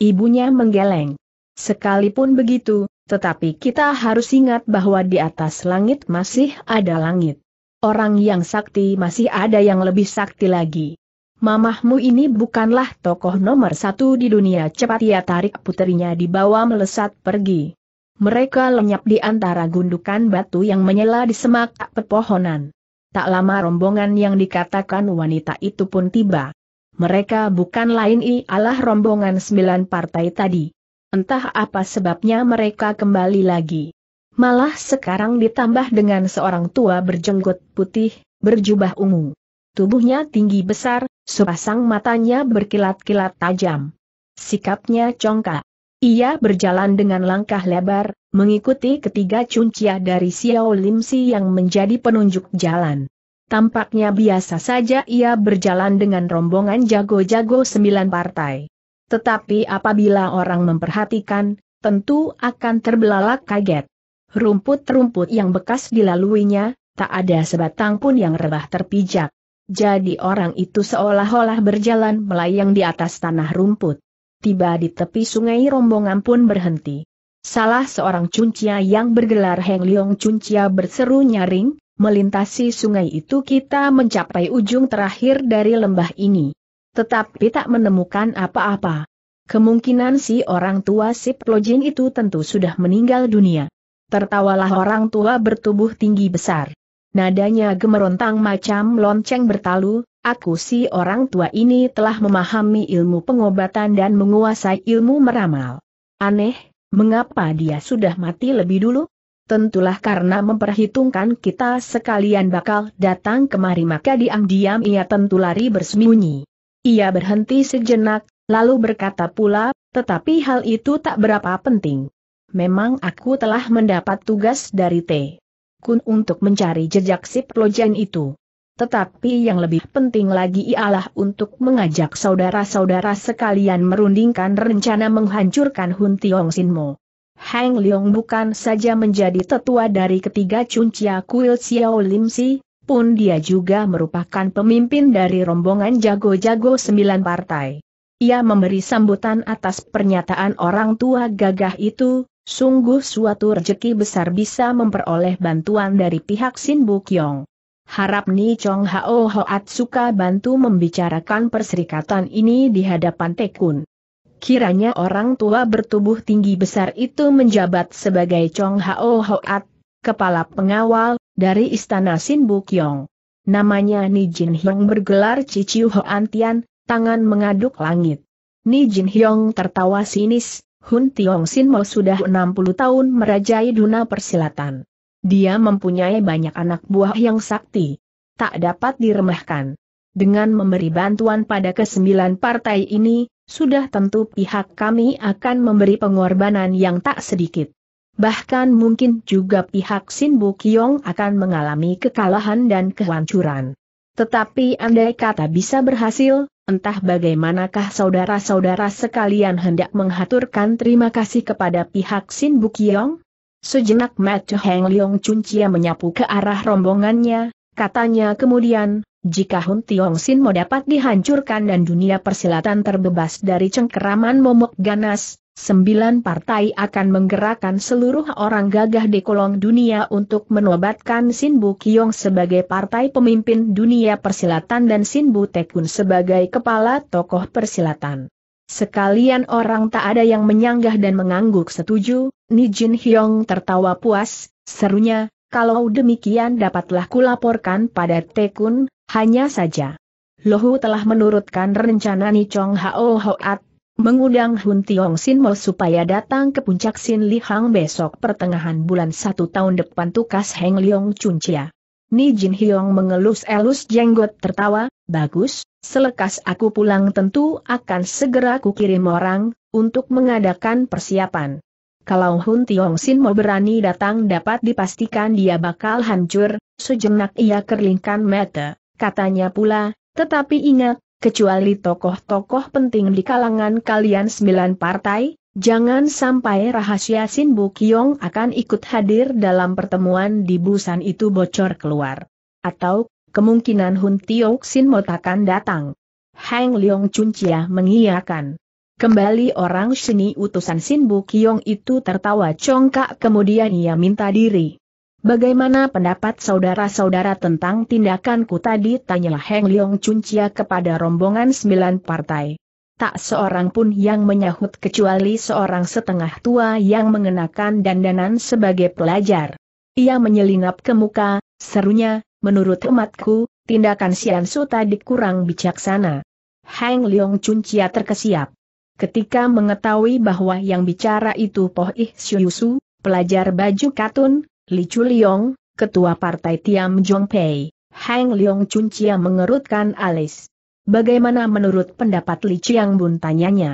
Ibunya menggeleng. Sekalipun begitu, tetapi kita harus ingat bahwa di atas langit masih ada langit. Orang yang sakti masih ada yang lebih sakti lagi. Mamahmu ini bukanlah tokoh nomor satu di dunia cepat ia tarik puterinya dibawa melesat pergi mereka lenyap di antara gundukan batu yang menyela di semak pepohonan. Tak lama rombongan yang dikatakan wanita itu pun tiba. Mereka bukan lain ialah rombongan sembilan partai tadi. Entah apa sebabnya mereka kembali lagi. Malah sekarang ditambah dengan seorang tua berjenggot putih, berjubah ungu. Tubuhnya tinggi besar, sepasang matanya berkilat-kilat tajam. Sikapnya congkak. Ia berjalan dengan langkah lebar, mengikuti ketiga cuncia dari Xiao Lim Si yang menjadi penunjuk jalan. Tampaknya biasa saja ia berjalan dengan rombongan jago-jago sembilan partai. Tetapi apabila orang memperhatikan, tentu akan terbelalak kaget. Rumput-rumput yang bekas dilaluinya, tak ada sebatang pun yang rebah terpijak. Jadi orang itu seolah-olah berjalan melayang di atas tanah rumput tiba di tepi sungai rombongan pun berhenti. Salah seorang cuncia yang bergelar Heng Leong Cuncia berseru nyaring, melintasi sungai itu kita mencapai ujung terakhir dari lembah ini. Tetapi tak menemukan apa-apa. Kemungkinan si orang tua si Plojin itu tentu sudah meninggal dunia. Tertawalah orang tua bertubuh tinggi besar. Nadanya gemerontang macam lonceng bertalu, aku si orang tua ini telah memahami ilmu pengobatan dan menguasai ilmu meramal. Aneh, mengapa dia sudah mati lebih dulu? Tentulah karena memperhitungkan kita sekalian bakal datang kemari maka diam-diam ia tentu lari bersembunyi. Ia berhenti sejenak, lalu berkata pula, tetapi hal itu tak berapa penting. Memang aku telah mendapat tugas dari T. Kun untuk mencari jejak si Plojen itu. Tetapi yang lebih penting lagi ialah untuk mengajak saudara-saudara sekalian merundingkan rencana menghancurkan Hun Tiong Sinmo. Hang Leong bukan saja menjadi tetua dari ketiga cuncia kuil Xiao Lim Si, pun dia juga merupakan pemimpin dari rombongan jago-jago sembilan partai. Ia memberi sambutan atas pernyataan orang tua gagah itu, Sungguh suatu rejeki besar bisa memperoleh bantuan dari pihak Sin Bukyong. Harap Ni Chong Hao Hoat suka bantu membicarakan perserikatan ini di hadapan Tekun. Kiranya orang tua bertubuh tinggi besar itu menjabat sebagai Chong Hao Hoat, kepala pengawal, dari istana Sin Bukyong. Namanya Ni Jin Hyong bergelar Ciciu Hoan Tian, tangan mengaduk langit. Ni Jin Hyong tertawa sinis, Hun Tiong Sin Mo sudah 60 tahun merajai dunia persilatan. Dia mempunyai banyak anak buah yang sakti. Tak dapat diremehkan. Dengan memberi bantuan pada kesembilan partai ini, sudah tentu pihak kami akan memberi pengorbanan yang tak sedikit. Bahkan mungkin juga pihak Sin Bu Kiong akan mengalami kekalahan dan kehancuran. Tetapi andai kata bisa berhasil, entah bagaimanakah saudara-saudara sekalian hendak menghaturkan terima kasih kepada pihak Sin Bukyong? Sejenak Matthew Heng Leong Chia menyapu ke arah rombongannya, katanya kemudian, jika Hun Tiong Sin mau dapat dihancurkan dan dunia persilatan terbebas dari cengkeraman momok ganas, sembilan partai akan menggerakkan seluruh orang gagah di kolong dunia untuk menobatkan Sin Bu Kiong sebagai partai pemimpin dunia persilatan dan Sin Bu Tekun sebagai kepala tokoh persilatan. Sekalian orang tak ada yang menyanggah dan mengangguk setuju, Ni Jin Hyong tertawa puas, serunya, kalau demikian dapatlah kulaporkan pada Tekun, hanya saja. Lohu telah menurutkan rencana Ni Chong Hao Hoat mengundang Hun Tiong Sin Mo supaya datang ke puncak Sin Li Hang besok pertengahan bulan satu tahun depan tukas Heng Leong Chun Chia. Ni Jin Hyong mengelus-elus jenggot tertawa, bagus, selekas aku pulang tentu akan segera kukirim orang, untuk mengadakan persiapan. Kalau Hun Tiong Sin mau berani datang dapat dipastikan dia bakal hancur, sejenak ia kerlingkan mata, katanya pula, tetapi ingat, kecuali tokoh-tokoh penting di kalangan kalian sembilan partai, jangan sampai rahasia Sin Bukyong akan ikut hadir dalam pertemuan di Busan itu bocor keluar. Atau, kemungkinan Hun Tiok Sin Mot takkan datang. Hang Leong Chun Chia mengiyakan. Kembali orang sini utusan Sin Bukyong itu tertawa congkak kemudian ia minta diri. Bagaimana pendapat saudara-saudara tentang tindakanku tadi? Tanyalah Heng Leong Chia kepada rombongan sembilan partai. Tak seorang pun yang menyahut kecuali seorang setengah tua yang mengenakan dandanan sebagai pelajar. Ia menyelinap ke muka, serunya, menurut umatku, tindakan Sian Su tadi kurang bijaksana. Heng Leong Chia terkesiap. Ketika mengetahui bahwa yang bicara itu Poh Ih Yusu, pelajar baju katun, Li Chuliong, Ketua Partai Tiam Jong Pei, Hang Leong Chia mengerutkan alis. Bagaimana menurut pendapat Li Chiang Bun tanyanya?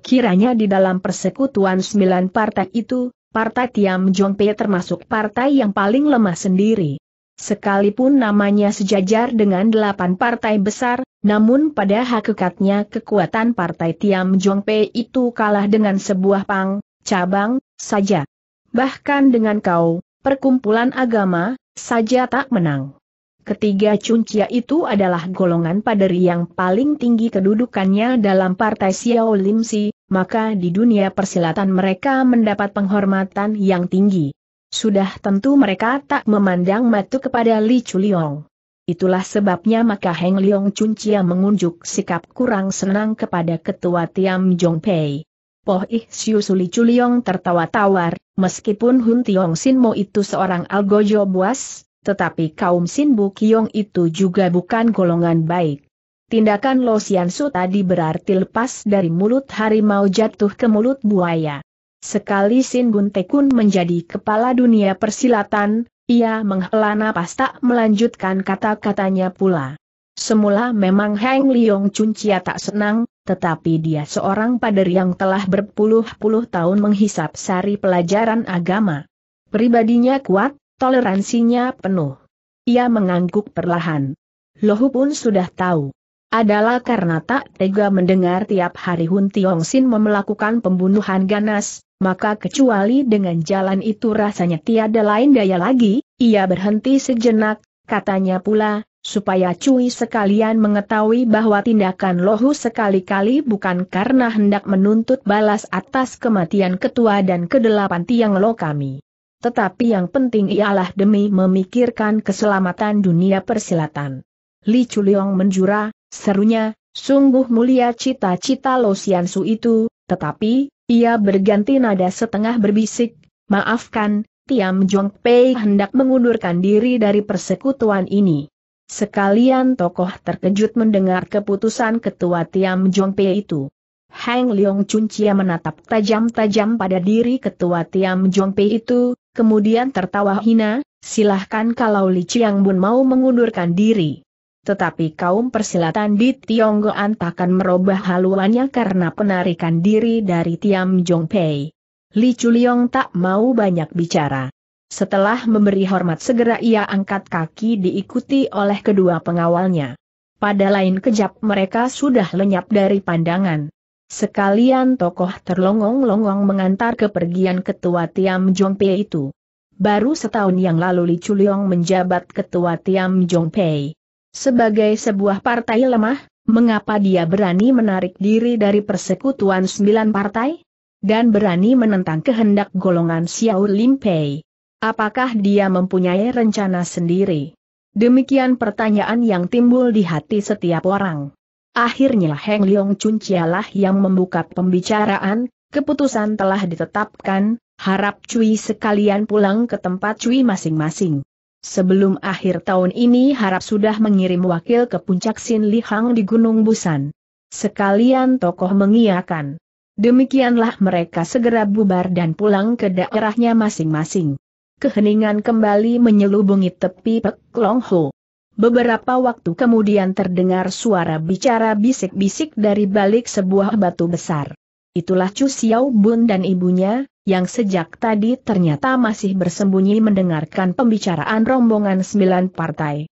Kiranya di dalam persekutuan sembilan partai itu, partai Tiam Jong Pei termasuk partai yang paling lemah sendiri. Sekalipun namanya sejajar dengan delapan partai besar, namun pada hakikatnya kekuatan partai Tiam Jong Pei itu kalah dengan sebuah pang, cabang, saja. Bahkan dengan kau, perkumpulan agama, saja tak menang. Ketiga cuncia itu adalah golongan paderi yang paling tinggi kedudukannya dalam partai Xiao Si, maka di dunia persilatan mereka mendapat penghormatan yang tinggi. Sudah tentu mereka tak memandang matu kepada Li Chuliong. Itulah sebabnya maka Heng Liong Cuncia mengunjuk sikap kurang senang kepada ketua Tiam Jong Pei. Poh Ih Siu Suli Chuliong tertawa tawar, meskipun Hun Tiong Sin Mo itu seorang algojo buas, tetapi kaum Sin Bu Kiong itu juga bukan golongan baik. Tindakan Lo Sian Su tadi berarti lepas dari mulut harimau jatuh ke mulut buaya. Sekali Sin Bun Tekun menjadi kepala dunia persilatan, ia menghela napas tak melanjutkan kata-katanya pula. Semula memang Heng Chun Cuncia tak senang, tetapi dia seorang pader yang telah berpuluh-puluh tahun menghisap sari pelajaran agama. Pribadinya kuat, toleransinya penuh. Ia mengangguk perlahan. Lohu pun sudah tahu. Adalah karena tak tega mendengar tiap hari Hun Tiong Sin memelakukan pembunuhan ganas, maka kecuali dengan jalan itu rasanya tiada lain daya lagi, ia berhenti sejenak, katanya pula, supaya Cui sekalian mengetahui bahwa tindakan Lohu sekali-kali bukan karena hendak menuntut balas atas kematian ketua dan kedelapan tiang Lo kami. Tetapi yang penting ialah demi memikirkan keselamatan dunia persilatan. Li Chuliong menjura, serunya, sungguh mulia cita-cita Lo Xiansu itu, tetapi, ia berganti nada setengah berbisik, maafkan, Tiam Jong Pei hendak mengundurkan diri dari persekutuan ini. Sekalian tokoh terkejut mendengar keputusan ketua Tiam Jong Pei itu. Hang Leong Chia menatap tajam-tajam pada diri ketua Tiam Jong Pei itu, kemudian tertawa hina, silahkan kalau Li Chiang Bun mau mengundurkan diri. Tetapi kaum persilatan di Tionggoan takkan merubah haluannya karena penarikan diri dari Tiam Jong Pei. Li Chuliong tak mau banyak bicara. Setelah memberi hormat segera ia angkat kaki diikuti oleh kedua pengawalnya. Pada lain kejap mereka sudah lenyap dari pandangan. Sekalian tokoh terlongong-longong mengantar kepergian ketua Tiam Jongpei itu. Baru setahun yang lalu Li Chuliong menjabat ketua Tiam Pei. Sebagai sebuah partai lemah, mengapa dia berani menarik diri dari persekutuan sembilan partai? Dan berani menentang kehendak golongan Xiao Limpei. Apakah dia mempunyai rencana sendiri? Demikian pertanyaan yang timbul di hati setiap orang. Akhirnya Heng Leong Chun Chialah yang membuka pembicaraan, keputusan telah ditetapkan, harap Cui sekalian pulang ke tempat Cui masing-masing. Sebelum akhir tahun ini harap sudah mengirim wakil ke puncak Sin Lihang di Gunung Busan. Sekalian tokoh mengiakan. Demikianlah mereka segera bubar dan pulang ke daerahnya masing-masing keheningan kembali menyelubungi tepi Pek Long Ho. Beberapa waktu kemudian terdengar suara bicara bisik-bisik dari balik sebuah batu besar. Itulah Chu Xiao Bun dan ibunya, yang sejak tadi ternyata masih bersembunyi mendengarkan pembicaraan rombongan sembilan partai.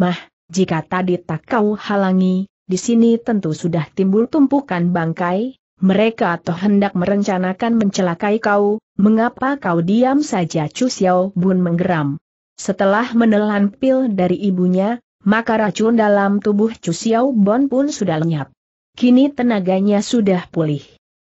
Mah, jika tadi tak kau halangi, di sini tentu sudah timbul tumpukan bangkai, mereka toh hendak merencanakan mencelakai kau, mengapa kau diam saja Chu Xiao Bun menggeram. Setelah menelan pil dari ibunya, maka racun dalam tubuh Chu Xiao Bun pun sudah lenyap. Kini tenaganya sudah pulih.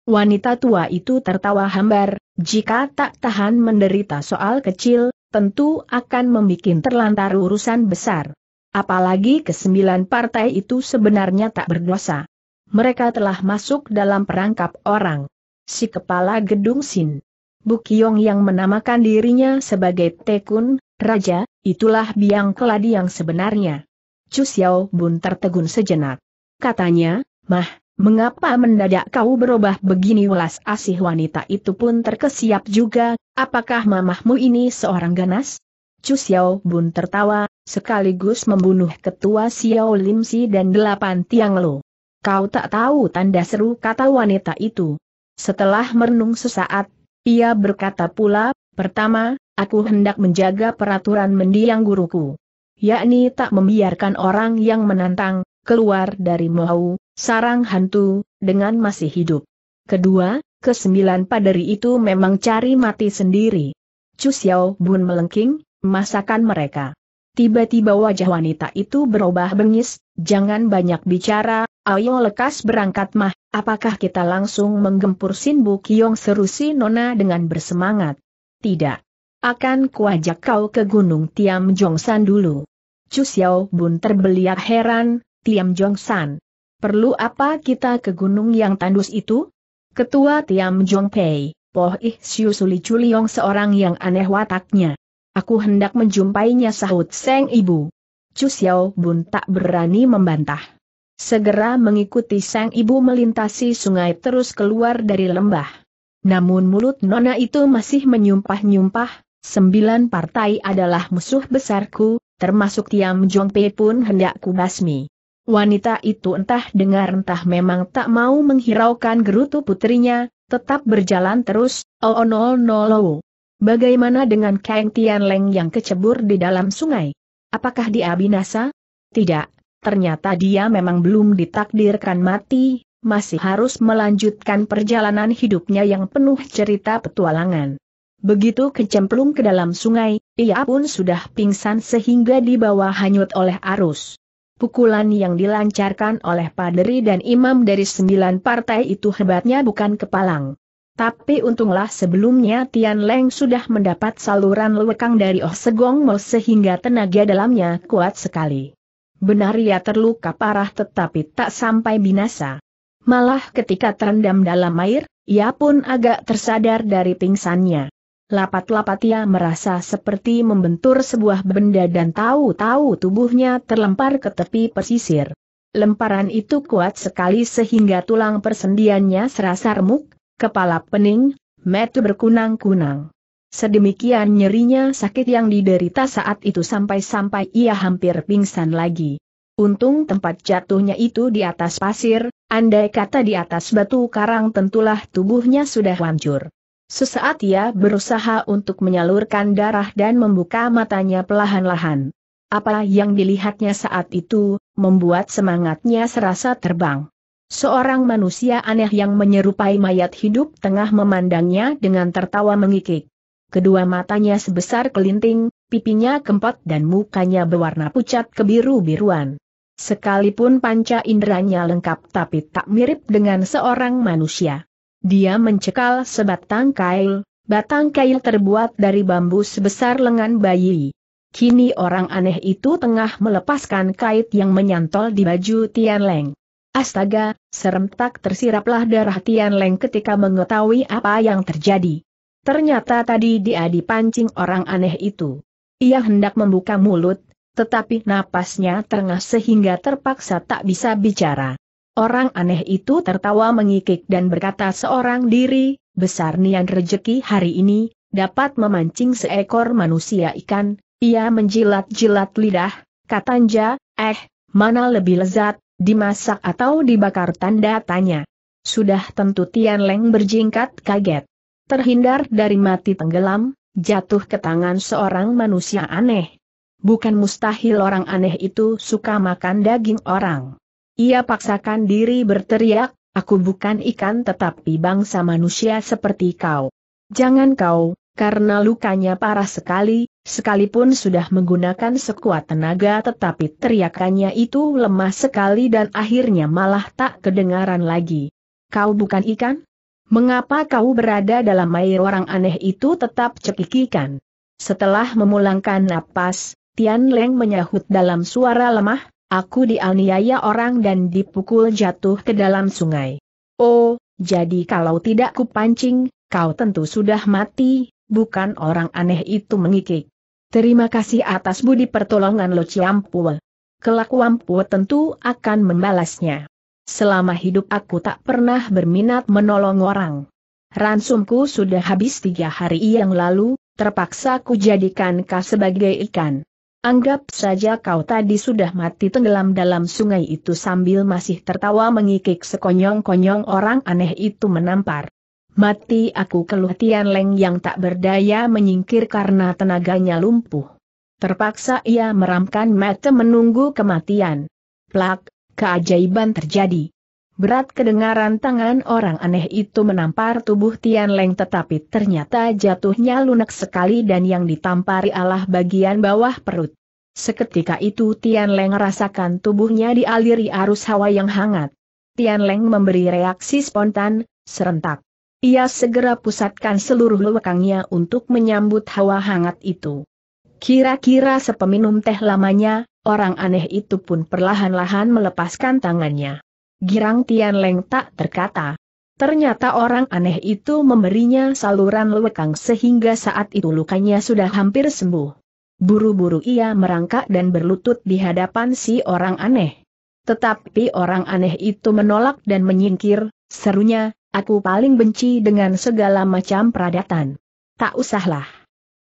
Wanita tua itu tertawa hambar, jika tak tahan menderita soal kecil, tentu akan membuat terlantar urusan besar. Apalagi kesembilan partai itu sebenarnya tak berdosa mereka telah masuk dalam perangkap orang. Si kepala gedung Sin. Bukiong yang menamakan dirinya sebagai Tekun, Raja, itulah biang keladi yang sebenarnya. Chu Xiao Bun tertegun sejenak. Katanya, Mah, mengapa mendadak kau berubah begini welas asih wanita itu pun terkesiap juga, apakah mamahmu ini seorang ganas? Chu Xiao Bun tertawa, sekaligus membunuh ketua Xiao Lim Si dan delapan tiang lo. Kau tak tahu tanda seru kata wanita itu. Setelah merenung sesaat, ia berkata pula, pertama, aku hendak menjaga peraturan mendiang guruku. Yakni tak membiarkan orang yang menantang, keluar dari mau, sarang hantu, dengan masih hidup. Kedua, kesembilan paderi itu memang cari mati sendiri. Cu Xiao Bun melengking, masakan mereka. Tiba-tiba wajah wanita itu berubah bengis, jangan banyak bicara, Ayo lekas berangkat mah, apakah kita langsung menggempur Sin Bu Kiong seru si Nona dengan bersemangat? Tidak. Akan kuajak kau ke Gunung Tiam Jongsan dulu. Chu Xiao Bun terbeliak heran, Tiam Jongsan. Perlu apa kita ke gunung yang tandus itu? Ketua Tiam jong Pei, Poh Ih Siu Suli Chuliong seorang yang aneh wataknya. Aku hendak menjumpainya sahut Seng Ibu. Chu Xiao Bun tak berani membantah. Segera mengikuti sang ibu melintasi sungai terus keluar dari lembah. Namun mulut Nona itu masih menyumpah-nyumpah, sembilan partai adalah musuh besarku, termasuk Tiam Jongpe pun hendak kubasmi. Wanita itu entah dengar entah memang tak mau menghiraukan gerutu putrinya, tetap berjalan terus, oh, oh no no no. Bagaimana dengan Kang Leng yang kecebur di dalam sungai? Apakah dia binasa? Tidak, ternyata dia memang belum ditakdirkan mati, masih harus melanjutkan perjalanan hidupnya yang penuh cerita petualangan. Begitu kecemplung ke dalam sungai, ia pun sudah pingsan sehingga dibawa hanyut oleh arus. Pukulan yang dilancarkan oleh paderi dan imam dari sembilan partai itu hebatnya bukan kepalang. Tapi untunglah sebelumnya Tian Leng sudah mendapat saluran lewekang dari Oh Segong Mo sehingga tenaga dalamnya kuat sekali. Benar ia terluka parah tetapi tak sampai binasa. Malah ketika terendam dalam air, ia pun agak tersadar dari pingsannya. Lapat-lapat ia merasa seperti membentur sebuah benda dan tahu-tahu tubuhnya terlempar ke tepi pesisir. Lemparan itu kuat sekali sehingga tulang persendiannya serasa remuk, kepala pening, metu berkunang-kunang. Sedemikian nyerinya sakit yang diderita saat itu sampai-sampai ia hampir pingsan lagi. Untung tempat jatuhnya itu di atas pasir, andai kata di atas batu karang tentulah tubuhnya sudah hancur. Sesaat ia berusaha untuk menyalurkan darah dan membuka matanya perlahan-lahan. Apa yang dilihatnya saat itu, membuat semangatnya serasa terbang. Seorang manusia aneh yang menyerupai mayat hidup tengah memandangnya dengan tertawa mengikik kedua matanya sebesar kelinting, pipinya kempot dan mukanya berwarna pucat kebiru-biruan. Sekalipun panca inderanya lengkap tapi tak mirip dengan seorang manusia. Dia mencekal sebatang kail, batang kail terbuat dari bambu sebesar lengan bayi. Kini orang aneh itu tengah melepaskan kait yang menyantol di baju Tian Leng. Astaga, serempak tersiraplah darah Tian Leng ketika mengetahui apa yang terjadi. Ternyata tadi dia dipancing orang aneh itu. Ia hendak membuka mulut, tetapi napasnya terengah sehingga terpaksa tak bisa bicara. Orang aneh itu tertawa mengikik dan berkata seorang diri, besar nian rejeki hari ini, dapat memancing seekor manusia ikan, ia menjilat-jilat lidah, katanja, eh, mana lebih lezat, dimasak atau dibakar tanda tanya. Sudah tentu Tian Leng berjingkat kaget terhindar dari mati tenggelam, jatuh ke tangan seorang manusia aneh. Bukan mustahil orang aneh itu suka makan daging orang. Ia paksakan diri berteriak, aku bukan ikan tetapi bangsa manusia seperti kau. Jangan kau, karena lukanya parah sekali, sekalipun sudah menggunakan sekuat tenaga tetapi teriakannya itu lemah sekali dan akhirnya malah tak kedengaran lagi. Kau bukan ikan? Mengapa kau berada dalam air orang aneh itu tetap cekikikan? Setelah memulangkan napas, Tian Leng menyahut dalam suara lemah, aku dianiaya orang dan dipukul jatuh ke dalam sungai. Oh, jadi kalau tidak kupancing, kau tentu sudah mati, bukan orang aneh itu mengikik. Terima kasih atas budi pertolongan Lo Ciampul. Kelak Wampu tentu akan membalasnya. Selama hidup aku tak pernah berminat menolong orang. Ransumku sudah habis tiga hari yang lalu, terpaksa ku jadikan kau sebagai ikan. Anggap saja kau tadi sudah mati tenggelam dalam sungai itu sambil masih tertawa mengikik sekonyong-konyong orang aneh itu menampar. Mati aku keluh Tian Leng yang tak berdaya menyingkir karena tenaganya lumpuh. Terpaksa ia meramkan mata menunggu kematian. Plak, keajaiban terjadi. Berat kedengaran tangan orang aneh itu menampar tubuh Tian Leng tetapi ternyata jatuhnya lunak sekali dan yang ditampari adalah bagian bawah perut. Seketika itu Tian Leng rasakan tubuhnya dialiri arus hawa yang hangat. Tian Leng memberi reaksi spontan, serentak. Ia segera pusatkan seluruh lewekangnya untuk menyambut hawa hangat itu. Kira-kira sepeminum teh lamanya, Orang aneh itu pun perlahan-lahan melepaskan tangannya. Girang Tian Leng tak terkata. Ternyata orang aneh itu memberinya saluran lewekang sehingga saat itu lukanya sudah hampir sembuh. Buru-buru ia merangkak dan berlutut di hadapan si orang aneh. Tetapi orang aneh itu menolak dan menyingkir, serunya, aku paling benci dengan segala macam peradatan. Tak usahlah.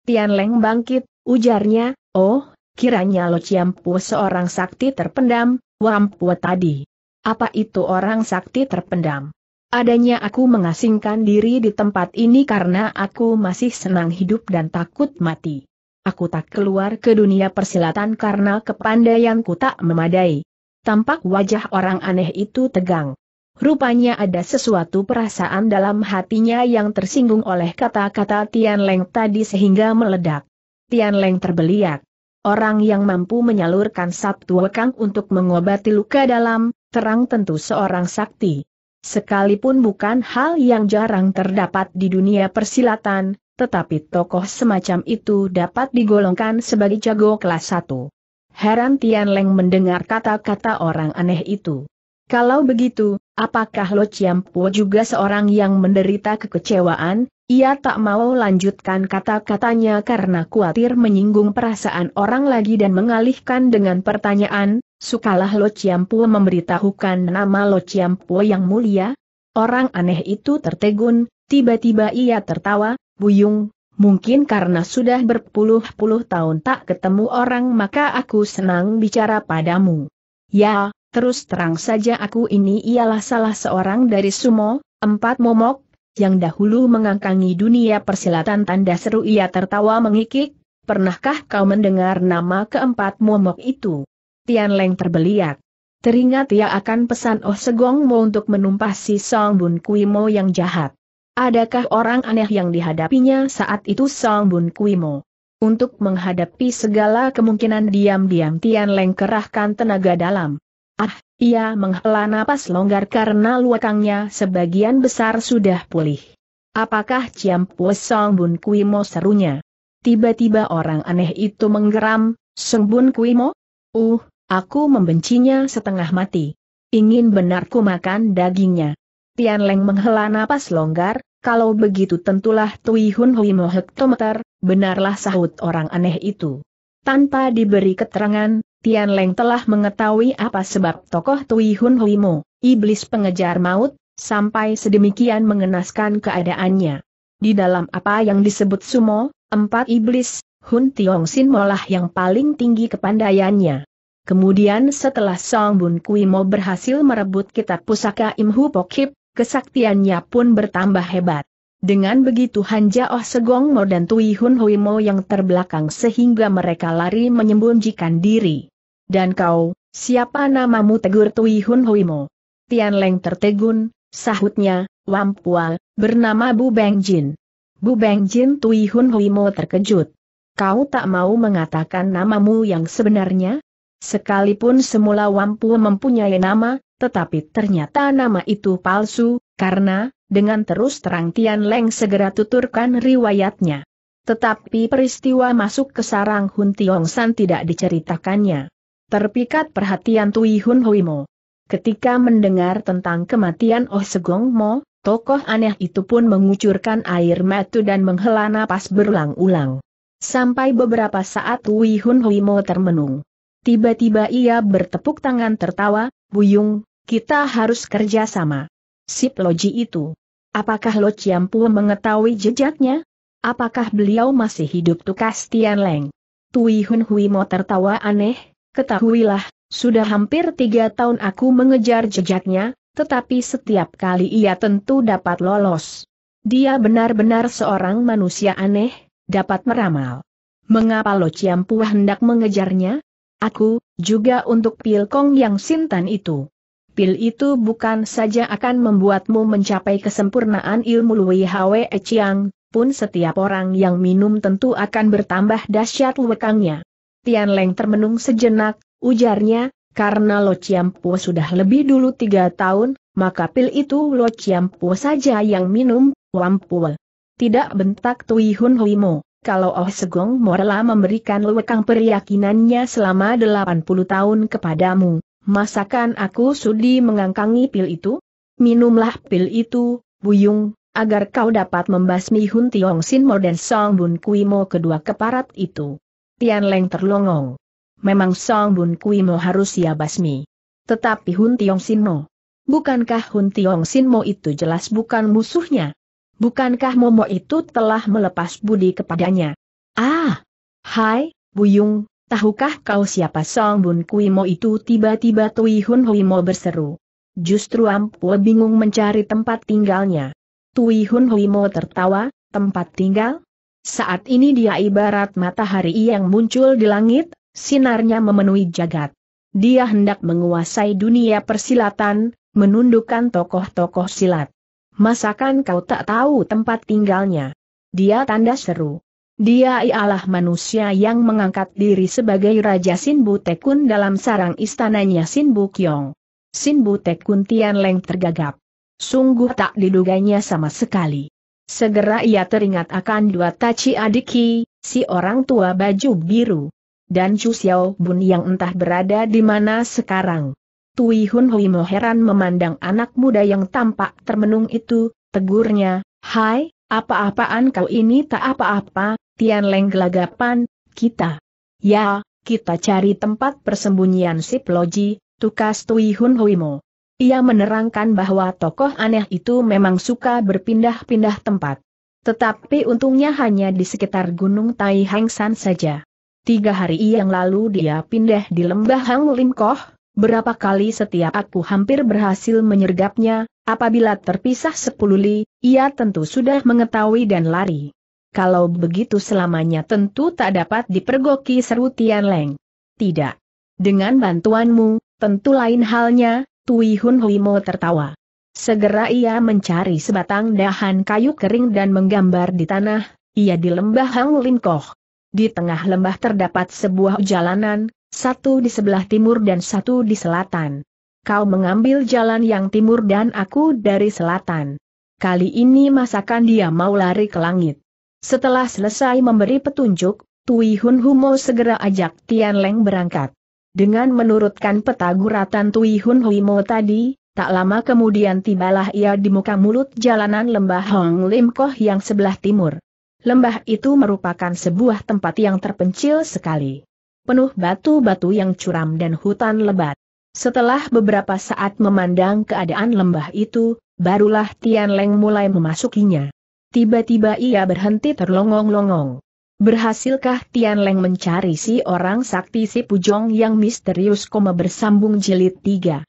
Tian Leng bangkit, ujarnya, oh, kiranya Lo Ciampu seorang sakti terpendam, wampu tadi. Apa itu orang sakti terpendam? Adanya aku mengasingkan diri di tempat ini karena aku masih senang hidup dan takut mati. Aku tak keluar ke dunia persilatan karena kepandaianku tak memadai. Tampak wajah orang aneh itu tegang. Rupanya ada sesuatu perasaan dalam hatinya yang tersinggung oleh kata-kata Tian Leng tadi sehingga meledak. Tian Leng terbeliak orang yang mampu menyalurkan Sabtu Wekang untuk mengobati luka dalam, terang tentu seorang sakti. Sekalipun bukan hal yang jarang terdapat di dunia persilatan, tetapi tokoh semacam itu dapat digolongkan sebagai jago kelas 1. Heran Tian Leng mendengar kata-kata orang aneh itu. Kalau begitu, Apakah Lo Chiampo juga seorang yang menderita kekecewaan? Ia tak mau lanjutkan kata-katanya karena khawatir menyinggung perasaan orang lagi dan mengalihkan dengan pertanyaan, Sukalah Lo Chiampo memberitahukan nama Lo Chiampo yang mulia? Orang aneh itu tertegun, tiba-tiba ia tertawa, Buyung, mungkin karena sudah berpuluh-puluh tahun tak ketemu orang maka aku senang bicara padamu. Ya, Terus terang saja aku ini ialah salah seorang dari sumo, empat momok, yang dahulu mengangkangi dunia persilatan tanda seru ia tertawa mengikik, pernahkah kau mendengar nama keempat momok itu? Tian Leng terbeliak. Teringat ia akan pesan Oh Segong Mo untuk menumpah si Song Bun Kui Mo yang jahat. Adakah orang aneh yang dihadapinya saat itu Song Bun Kui Mo? Untuk menghadapi segala kemungkinan diam-diam Tian Leng kerahkan tenaga dalam. Ah, ia menghela napas longgar karena luakangnya sebagian besar sudah pulih. Apakah Ciam Pue Song Bun Kuimo serunya? Tiba-tiba orang aneh itu menggeram, Song Bun Mo? Uh, aku membencinya setengah mati. Ingin benarku makan dagingnya. Tian Leng menghela napas longgar, kalau begitu tentulah Tui Hun Hui Mo hektometer, benarlah sahut orang aneh itu. Tanpa diberi keterangan, Tian Leng telah mengetahui apa sebab tokoh Tui Hun Huimo, iblis pengejar maut, sampai sedemikian mengenaskan keadaannya. Di dalam apa yang disebut sumo, empat iblis, Hun Tiong Sin molah yang paling tinggi kepandaiannya. Kemudian setelah Song Bun Kui Mo berhasil merebut kitab pusaka Im Hu Pokip, kesaktiannya pun bertambah hebat. Dengan begitu Han Jaoh Segong Mo dan Tui Hun Hui Mo yang terbelakang sehingga mereka lari menyembunjikan diri. Dan kau, siapa namamu tegur Tui Hun Huimo? Tian Leng tertegun, sahutnya, Wampual, bernama Bu Beng Jin. Bu Beng Jin Tui Hun Huimo terkejut. Kau tak mau mengatakan namamu yang sebenarnya? Sekalipun semula Wampu mempunyai nama, tetapi ternyata nama itu palsu, karena, dengan terus terang Tian Leng segera tuturkan riwayatnya. Tetapi peristiwa masuk ke sarang Hun Tiong San tidak diceritakannya. Terpikat perhatian Tui Hun Hui Mo. Ketika mendengar tentang kematian Oh Segong Mo, tokoh aneh itu pun mengucurkan air mata dan menghela napas berulang-ulang. Sampai beberapa saat Tui Hun Hui Mo termenung. Tiba-tiba ia bertepuk tangan tertawa, Buyung, kita harus kerja sama. Sip Loji itu. Apakah Lo Chiampu mengetahui jejaknya? Apakah beliau masih hidup tukas Tian Leng? Tui Hun Hui Mo tertawa aneh, Ketahuilah, sudah hampir tiga tahun aku mengejar jejaknya, tetapi setiap kali ia tentu dapat lolos. Dia benar-benar seorang manusia aneh, dapat meramal. Mengapa Lo Ciampu hendak mengejarnya? Aku, juga untuk pil Kong yang Sintan itu. Pil itu bukan saja akan membuatmu mencapai kesempurnaan ilmu Lui Hwe Chiang, pun setiap orang yang minum tentu akan bertambah dahsyat lekangnya. Tian Leng termenung sejenak, ujarnya, karena Lo Chiampu sudah lebih dulu tiga tahun, maka pil itu Lo Chiampu saja yang minum, Wampul. Tidak bentak Tui Hun Huimo, kalau Oh Segong Morla memberikan lewekang peryakinannya selama delapan puluh tahun kepadamu, masakan aku sudi mengangkangi pil itu? Minumlah pil itu, Buyung, agar kau dapat membasmi Hun Tiong Sin Mo dan Song Bun Mo kedua keparat itu. Tian Leng terlongong. Memang Song Bun Mo harus ia basmi. Tetapi Hun Tiong Sin Mo. Bukankah Hun Tiong Sin Mo itu jelas bukan musuhnya? Bukankah Momo itu telah melepas budi kepadanya? Ah! Hai, Buyung, tahukah kau siapa Song Bun Mo itu tiba-tiba Tui Hun Hui Mo berseru. Justru Ampu bingung mencari tempat tinggalnya. Tui Hun Hui Mo tertawa, tempat tinggal? Saat ini dia ibarat matahari yang muncul di langit, sinarnya memenuhi jagat. Dia hendak menguasai dunia persilatan, menundukkan tokoh-tokoh silat. Masakan kau tak tahu tempat tinggalnya? Dia tanda seru. Dia ialah manusia yang mengangkat diri sebagai Raja Sinbu Tekun dalam sarang istananya Sinbu Kyong. Sinbu Tekun Leng tergagap. Sungguh tak diduganya sama sekali. Segera ia teringat akan dua taci adiki, si orang tua baju biru. Dan Chu Xiao Bun yang entah berada di mana sekarang. Tui Hun Hui Mo heran memandang anak muda yang tampak termenung itu, tegurnya, Hai, apa-apaan kau ini tak apa-apa, Tian Leng gelagapan, kita. Ya, kita cari tempat persembunyian si Ploji, tukas Tui Hun Hui Mo. Ia menerangkan bahwa tokoh aneh itu memang suka berpindah-pindah tempat. Tetapi untungnya hanya di sekitar Gunung Tai Hengsan saja. Tiga hari yang lalu dia pindah di lembah Hang Koh, berapa kali setiap aku hampir berhasil menyergapnya, apabila terpisah sepuluh li, ia tentu sudah mengetahui dan lari. Kalau begitu selamanya tentu tak dapat dipergoki seru Tian Leng. Tidak. Dengan bantuanmu, tentu lain halnya, Tui Hun Hui Mo tertawa. Segera ia mencari sebatang dahan kayu kering dan menggambar di tanah, ia di lembah Hang Koh. Di tengah lembah terdapat sebuah jalanan, satu di sebelah timur dan satu di selatan. Kau mengambil jalan yang timur dan aku dari selatan. Kali ini masakan dia mau lari ke langit. Setelah selesai memberi petunjuk, Tui Hun Humo segera ajak Tian Leng berangkat. Dengan menurutkan peta guratan Tui Hun Hui Mo tadi, tak lama kemudian tibalah ia di muka mulut jalanan lembah Hong Lim Koh yang sebelah timur. Lembah itu merupakan sebuah tempat yang terpencil sekali. Penuh batu-batu yang curam dan hutan lebat. Setelah beberapa saat memandang keadaan lembah itu, barulah Tian Leng mulai memasukinya. Tiba-tiba ia berhenti terlongong-longong. Berhasilkah Tian Leng mencari si orang sakti si Pujong yang misterius koma bersambung jilid 3?